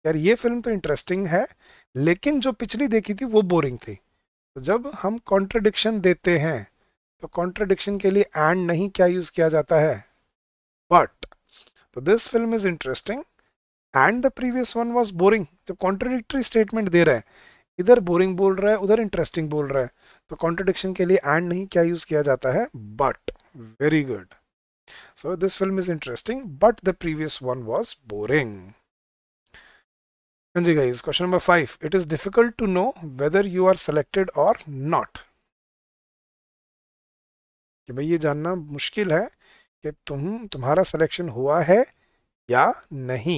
यार ये फिल्म तो इंटरेस्टिंग है लेकिन जो पिछली देखी थी वो बोरिंग थी तो जब हम कॉन्ट्रडिक्शन देते हैं तो कॉन्ट्रडिक्शन के लिए एंड नहीं क्या यूज़ किया जाता है बट तो this film is interesting and the previous one was boring जब कॉन्ट्रडिक्टरी स्टेटमेंट दे रहे हैं इधर बोरिंग बोल रहा है उधर इंटरेस्टिंग बोल रहा है तो कॉन्ट्रडिक्शन के लिए एंड नहीं क्या यूज़ किया जाता है but very good so this film is interesting but the previous one was boring हाँ जी guys question number five it is difficult to know whether you are selected और नॉट कि भाई ये जानना मुश्किल है कि तुम तुम्हारा सिलेक्शन हुआ है या नहीं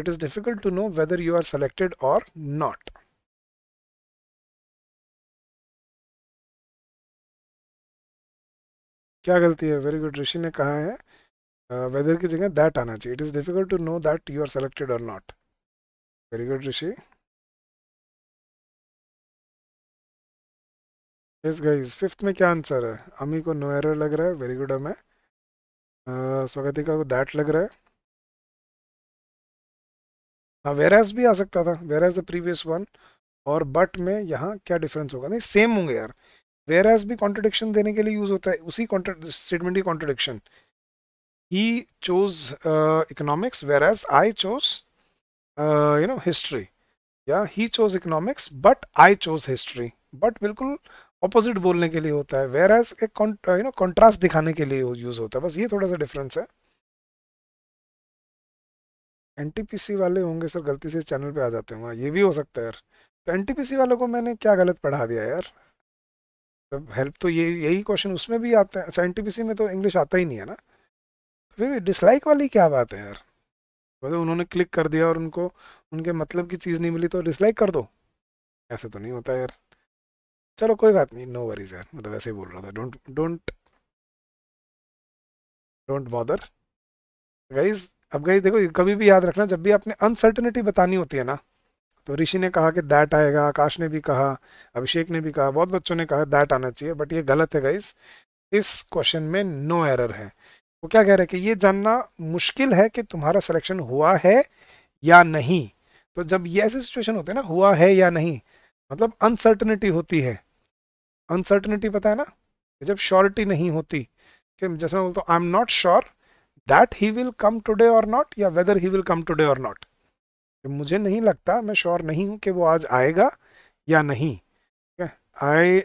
it is difficult to know whether you are selected और नॉट क्या गलती है वेरी गुड ऋषि ने कहा है वेदर uh, की जगह दैट आना चाहिए it is difficult to know that you are selected और not good rishi yes guys fifth me kya क्या आंसर है अमी को नो lag लग रहा है वेरी गुड uh स्वागतिका को दैट लग रहा है हाँ whereas भी आ सकता था whereas the प्रीवियस वन और बट में यहाँ क्या डिफरेंस होगा नहीं सेम होंगे यार वेर एज भी कॉन्ट्रोडिक्शन देने के लिए यूज होता है उसी स्टेटमेंट की contradiction he chose economics whereas I chose you know history या he chose economics but I chose history but बिल्कुल अपोजिट बोलने के लिए होता है वेर एज एक यू नो कॉन्ट्रास्ट दिखाने के लिए यूज होता है बस ये थोड़ा सा डिफरेंस है एनटीपीसी वाले होंगे सर गलती से चैनल पे आ जाते हैं वहाँ ये भी हो सकता है यार तो एनटीपीसी वालों को मैंने क्या गलत पढ़ा दिया यार तब हेल्प तो ये यही क्वेश्चन उसमें भी आते हैं अच्छा एनटीपीसी में तो इंग्लिश आता ही नहीं है ना तो फिर डिसलाइक वाली क्या बात है यार मतलब उन्होंने क्लिक कर दिया और उनको उनके मतलब की चीज़ नहीं मिली तो डिसलाइक कर दो ऐसे तो नहीं होता यार चलो कोई बात नहीं नो वरीज यार मतलब ऐसे ही बोल रहा था don't don't don't bother guys अब गाइज देखो कभी भी याद रखना जब भी आपने अनसर्टनिटी बतानी होती है ना तो ऋषि ने कहा कि दैट आएगा आकाश ने भी कहा अभिषेक ने भी कहा बहुत बच्चों ने कहा दैट आना चाहिए बट ये गलत है गाइज इस क्वेश्चन में नो एरर है वो क्या कह रहे हैं कि ये जानना मुश्किल है कि तुम्हारा सिलेक्शन हुआ है या नहीं तो जब ये ऐसे सिचुएशन होते हैं ना हुआ है या नहीं मतलब अनसर्टनिटी होती है अनसर्टनिटी पता है ना जब श्योरिटी नहीं होती कि जैसे मैं बोलता हूँ I am not sure that he will come today और नॉट या whether he will come today और नॉट मुझे नहीं लगता मैं श्योर नहीं हूँ कि वो आज आएगा या नहीं I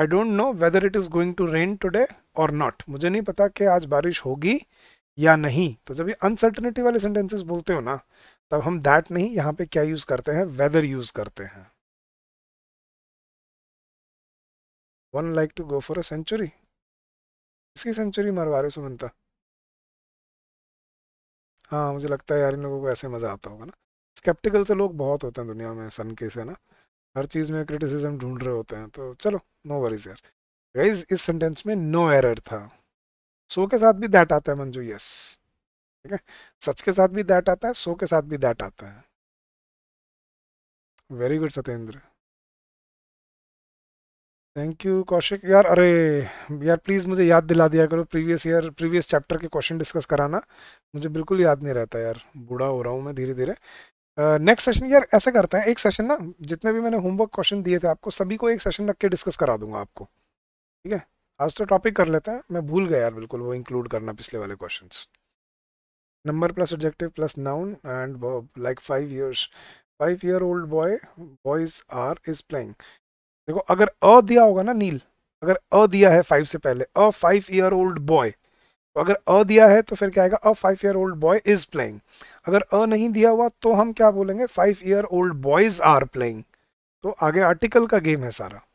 I don't know whether it is going to rain today और नॉट मुझे नहीं पता कि आज बारिश होगी या नहीं तो जब ये अनसर्टनिटी वाले सेंटेंसेस बोलते हो ना तब हम दैट नहीं यहाँ पे क्या यूज़ करते हैं वेदर यूज़ करते हैं one like to go for a century इसकी सेंचुरी मरवा रहे सुमनता हाँ मुझे लगता है यार इन लोगों को ऐसे मज़ा आता होगा ना स्केप्टिकल से लोग बहुत होते हैं दुनिया में सन के से ना हर चीज़ में क्रिटिसिज्म ढूंढ रहे होते हैं तो चलो नो वरीज यार गाइज इस सेंटेंस में नो एरर था सो so के साथ भी दैट आता है मंजू यस ठीक है सच के साथ भी दैट आता है सो so के साथ भी दैट आता है very good Satyendra thank you Kaushik यार अरे यार प्लीज़ मुझे याद दिला दिया करो प्रीवियस ईयर प्रीवियस चैप्टर के क्वेश्चन डिस्कस कराना मुझे बिल्कुल याद नहीं रहता यार बूढ़ा हो रहा हूँ मैं धीरे धीरे नेक्स्ट सेशन यार ऐसा करते हैं एक सेशन ना जितने भी मैंने होमवर्क क्वेश्चन दिए थे आपको सभी को एक सेशन रख के डिस्कस करा दूंगा आपको ठीक है आज तो टॉपिक कर लेते हैं मैं भूल गया यार बिल्कुल वो इंक्लूड करना पिछले वाले question number plus objective plus noun and like five years five year old boy boys are is playing देखो अगर अ दिया होगा ना नील अगर अ दिया है फाइव से पहले a five year old boy तो अगर अ दिया है तो फिर क्या आएगा a five year old boy is playing अगर अ नहीं दिया हुआ तो हम क्या बोलेंगे five year old boys are playing तो आगे आर्टिकल का गेम है सारा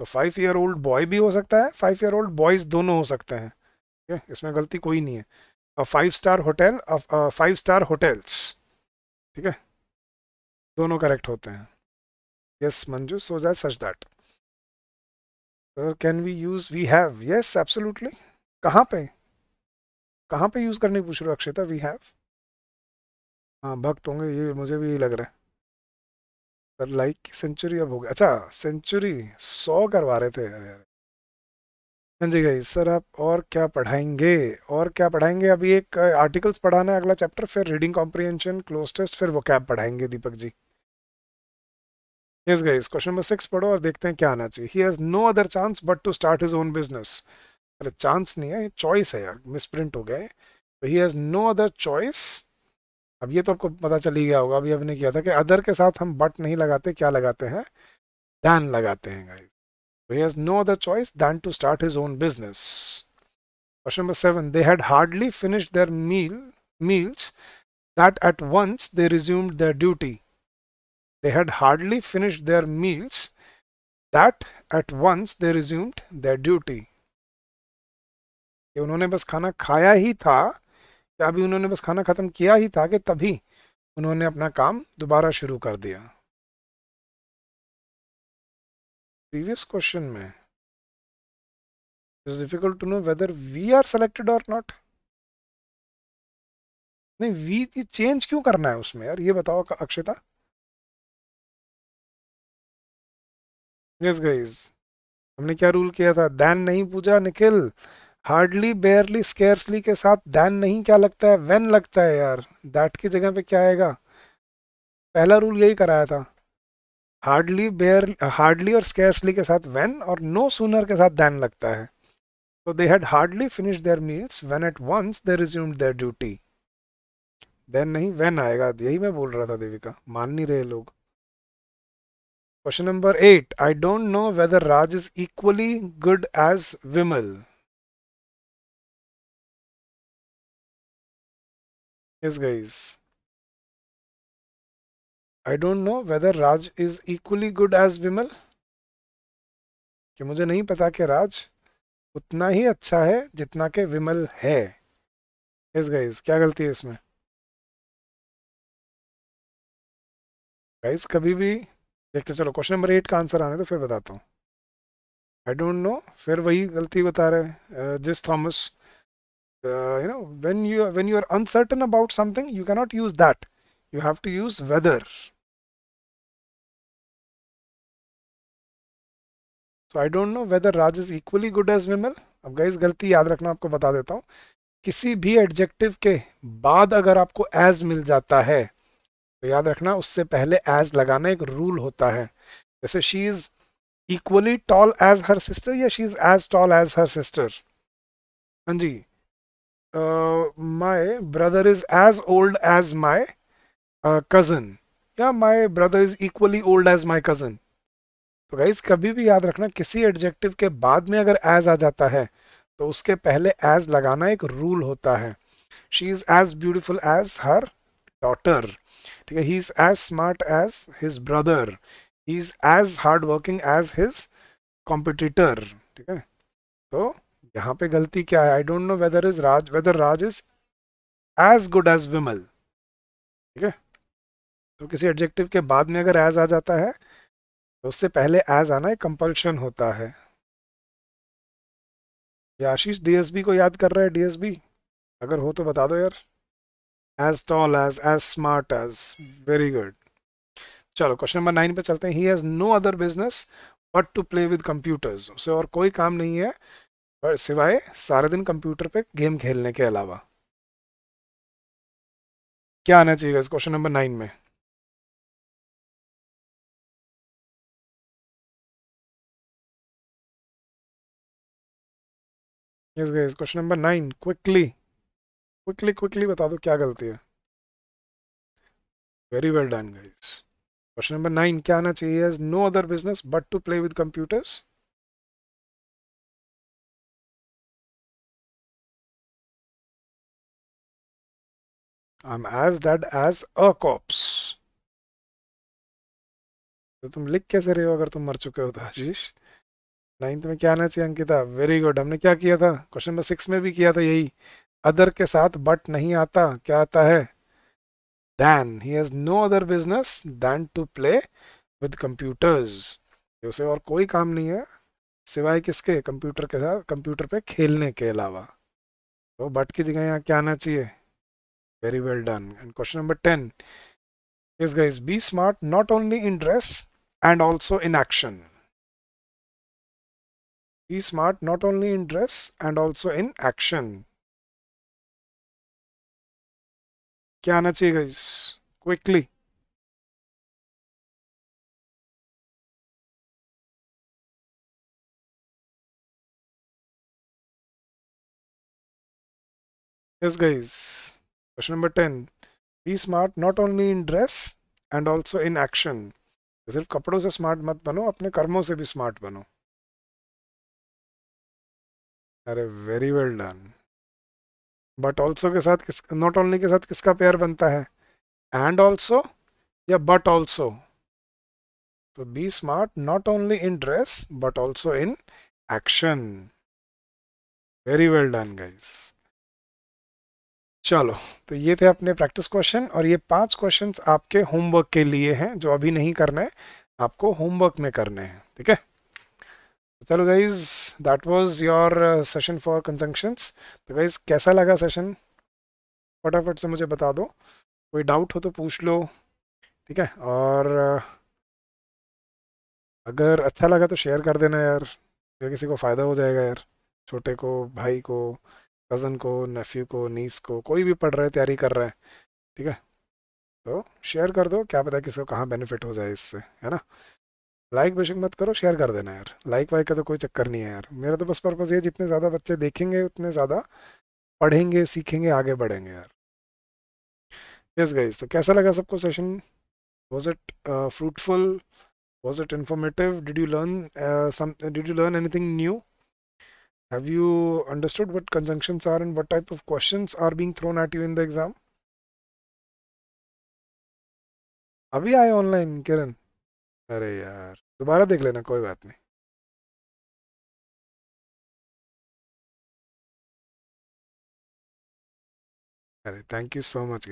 तो फाइव ईयर ओल्ड बॉय भी हो सकता है फाइव ईयर ओल्ड बॉयज़ दोनों हो सकते हैं ठीक है इसमें गलती कोई नहीं है a five star hotel five star hotels ठीक है दोनों करेक्ट होते हैं yes Manju so that such that can we use we have yes absolutely कहाँ पे कहाँ पे यूज करने पूछ रहे हो अक्षता वी हैव हाँ भक्त होंगे ये मुझे भी लग रहा है सर लाइक सेंचुरी अब हो गया अच्छा सेंचुरी सौ करवा रहे थे अरे अरे हाँ जी भाई सर आप और क्या पढ़ाएंगे और क्या पढ़ाएंगे अभी एक आर्टिकल्स पढ़ाना है अगला चैप्टर फिर रीडिंग कॉम्प्रीहेंशन क्लोज टेस्ट फिर वो कैब पढ़ाएंगे Deepak ji yes guys question number six पढ़ो और देखते हैं क्या आना चाहिए he has no other chance but to start his own business अरे चांस नहीं है चॉइस है यार मिसप्रिंट हो गए he has no other choice अब ये तो आपको पता चल ही गया होगा अभी हमने किया था कि अदर के साथ हम बट नहीं लगाते क्या लगाते हैं दैन लगाते हैं guys has no other choice than to start his own business question number seven they had hardly finish their meal meals that at once they resumed their duty they had hardly finish their meals that at once they resumed their duty उन्होंने बस खाना खाया ही था अभी उन्होंने बस खाना ख़त्म किया ही था कि तभी उन्होंने अपना काम दोबारा शुरू कर दिया प्रीवियस क्वेश्चन में it's difficult to know whether we are selected और नॉट नहीं वी ये चेंज क्यों करना है उसमें यार ये बताओ अक्षता यस गाइस हमने क्या रूल किया था दैन नहीं Puja Nikhil hardly barely scarcely के साथ दैन नहीं क्या लगता है वैन लगता है यार दैट की जगह पे क्या आएगा पहला रूल यही कराया था हार्डली बेयर हार्डली और स्केयर्सली के साथ वैन और नो सूनर के साथ दैन लगता है तो they had hardly finish their meals when at once they resumed their duty then नहीं वैन आएगा यही मैं बोल रहा था देविका मान नहीं रहे लोग question number eight I don't know whether Raj is equally good as Vimal Yes, guys. I don't know whether Raj is equally good as Vimal. कि मुझे नहीं पता कि राज उतना ही अच्छा है जितना कि विमल है yes guys, क्या गलती है इसमें guys, कभी भी देखते चलो क्वेश्चन नंबर एट का आंसर आने तो फिर बताता हूँ आई डोंट नो फिर वही गलती बता रहे जिस Thomas uh, you know when you when you are uncertain about something you cannot use that you have to use whether so I don't know whether Raj is equally good as Vimal अब guys गलती याद रखना आपको बता देता हूँ किसी भी एडजेक्टिव के बाद अगर आपको एज मिल जाता है तो याद रखना उससे पहले एज लगाना एक रूल होता है जैसे she is equally tall as her sister या she is as tall as her sister हाँ जी my brother is as old as my cousin या my brother is equally old as my cousin तो guys कभी भी याद रखना किसी एडजेक्टिव के बाद में अगर एज आ जाता है तो उसके पहले एज लगाना एक रूल होता है she is as beautiful as her daughter ठीक है he is as smart as his brother he is as hard working as his competitor ठीक है यहाँ पे गलती क्या है I don't know whether is Raj whether Raj is as good as Vimal ठीक है तो किसी एडजेक्टिव के बाद में अगर एज आ जाता है तो उससे पहले एज आना एक कंपल्शन होता है आशीष डीएसबी को याद कर रहा है डीएसबी अगर हो तो बता दो यार as tall as as smart as very good चलो क्वेश्चन नंबर नाइन पे चलते हैं he has no other business but to play with computers उसे और कोई काम नहीं है पर सिवाय सारे दिन कंप्यूटर पे गेम खेलने के अलावा क्या आना चाहिए क्वेश्चन नंबर नाइन में yes guys question number nine quickly quickly quickly बता दो क्या गलती है very well done guys question number nine क्या आना चाहिए no other business but to play with computers I'm as dead as a corpse. तो तुम लिख कैसे रहे हो अगर तुम मर चुके हो तो आशीष नाइन्थ में क्या आना चाहिए अंकिता वेरी गुड हमने क्या किया था क्वेश्चन नंबर सिक्स में भी किया था यही अदर के साथ बट नहीं आता क्या आता है then he has no other business then to play with computers उसे और कोई काम नहीं है सिवाय किसके कंप्यूटर के साथ कंप्यूटर पे खेलने के अलावा तो बट की जगह यहाँ क्या आना चाहिए Very well done. And question number 10. Yes, guys, be smart not only in dress and also in action. Be smart not only in dress and also in action. Can I see, guys, quickly? yes guys Question number 10. Be smart not only in dress and also in action सिर्फ कपड़ों से smart मत बनो अपने कर्मों से भी smart बनो अरे very well done but also के साथ किस नॉट ओनली के साथ किसका पेयर बनता है एंड ऑल्सो या बट ऑल्सो तो be smart not only in dress but also in action very well done guys चलो तो ये थे अपने प्रैक्टिस क्वेश्चन और ये पांच क्वेश्चंस आपके होमवर्क के लिए हैं जो अभी नहीं करना है आपको होमवर्क में करने हैं ठीक है तो चलो guys that was your session for conjunctions तो गाइज कैसा लगा सेशन फटाफट से मुझे बता दो कोई डाउट हो तो पूछ लो ठीक है और uh, अगर अच्छा लगा तो शेयर कर देना यार किसी को फ़ायदा हो जाएगा यार छोटे को भाई को कज़न को नेफ्यू को नीस को कोई भी पढ़ रहा है तैयारी कर रहा है ठीक है तो शेयर कर दो क्या पता किसको कहाँ बेनिफिट हो जाए इससे है ना लाइक बेशक मत करो शेयर कर देना यार लाइक वाइक का तो कोई चक्कर नहीं है यार मेरा तो बस पर्पज़ ये जितने ज़्यादा बच्चे देखेंगे उतने ज़्यादा पढ़ेंगे सीखेंगे आगे बढ़ेंगे यार यस गाइस तो कैसा लगा सबको session was it fruitful was it informative did you learn did you learn anything new Have you understood what conjunctions are and what type of questions are being thrown at you in the exam? अभी आए online किरण अरे यार दोबारा देख लेना कोई बात नहीं अरे thank you so much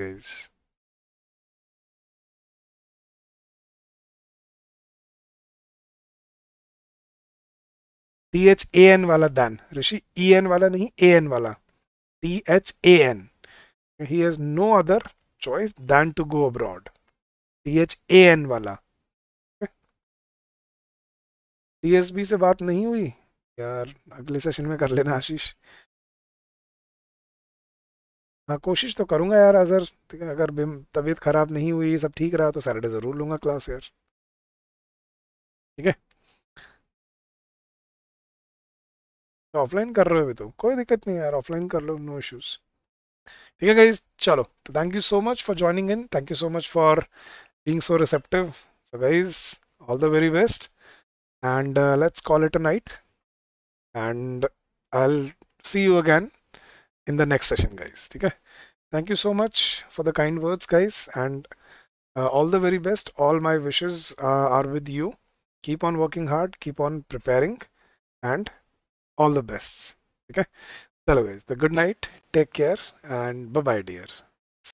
T H A N वाला than Rishi E e N वाला नहीं ए एन वाला T H A N he has no other choice than to go abroad T H A N वाला टीएसबी से बात नहीं हुई यार अगले सेशन में कर लेना आशीष हाँ कोशिश तो करूंगा यार है अगर तबीयत खराब नहीं हुई सब ठीक रहा तो सैटरडे ज़रूर लूंगा क्लास यार ठीक है Offline ऑफलाइन कर रहे हो अभी तो कोई दिक्कत नहीं यार ऑफलाइन कर लो नो इश्यूज ठीक है गाइज चलो तो thank you so much for joining in being so receptive. guys, all the very best, and uh, let's call it a night. And I'll see you again in the next session, guys. Okay, thank you so much for the kind words, guys, and uh, all the very best. All my wishes uh, are with you. Keep on working hard, keep on preparing, and all the best okay so anyways the good night take care and bye bye dear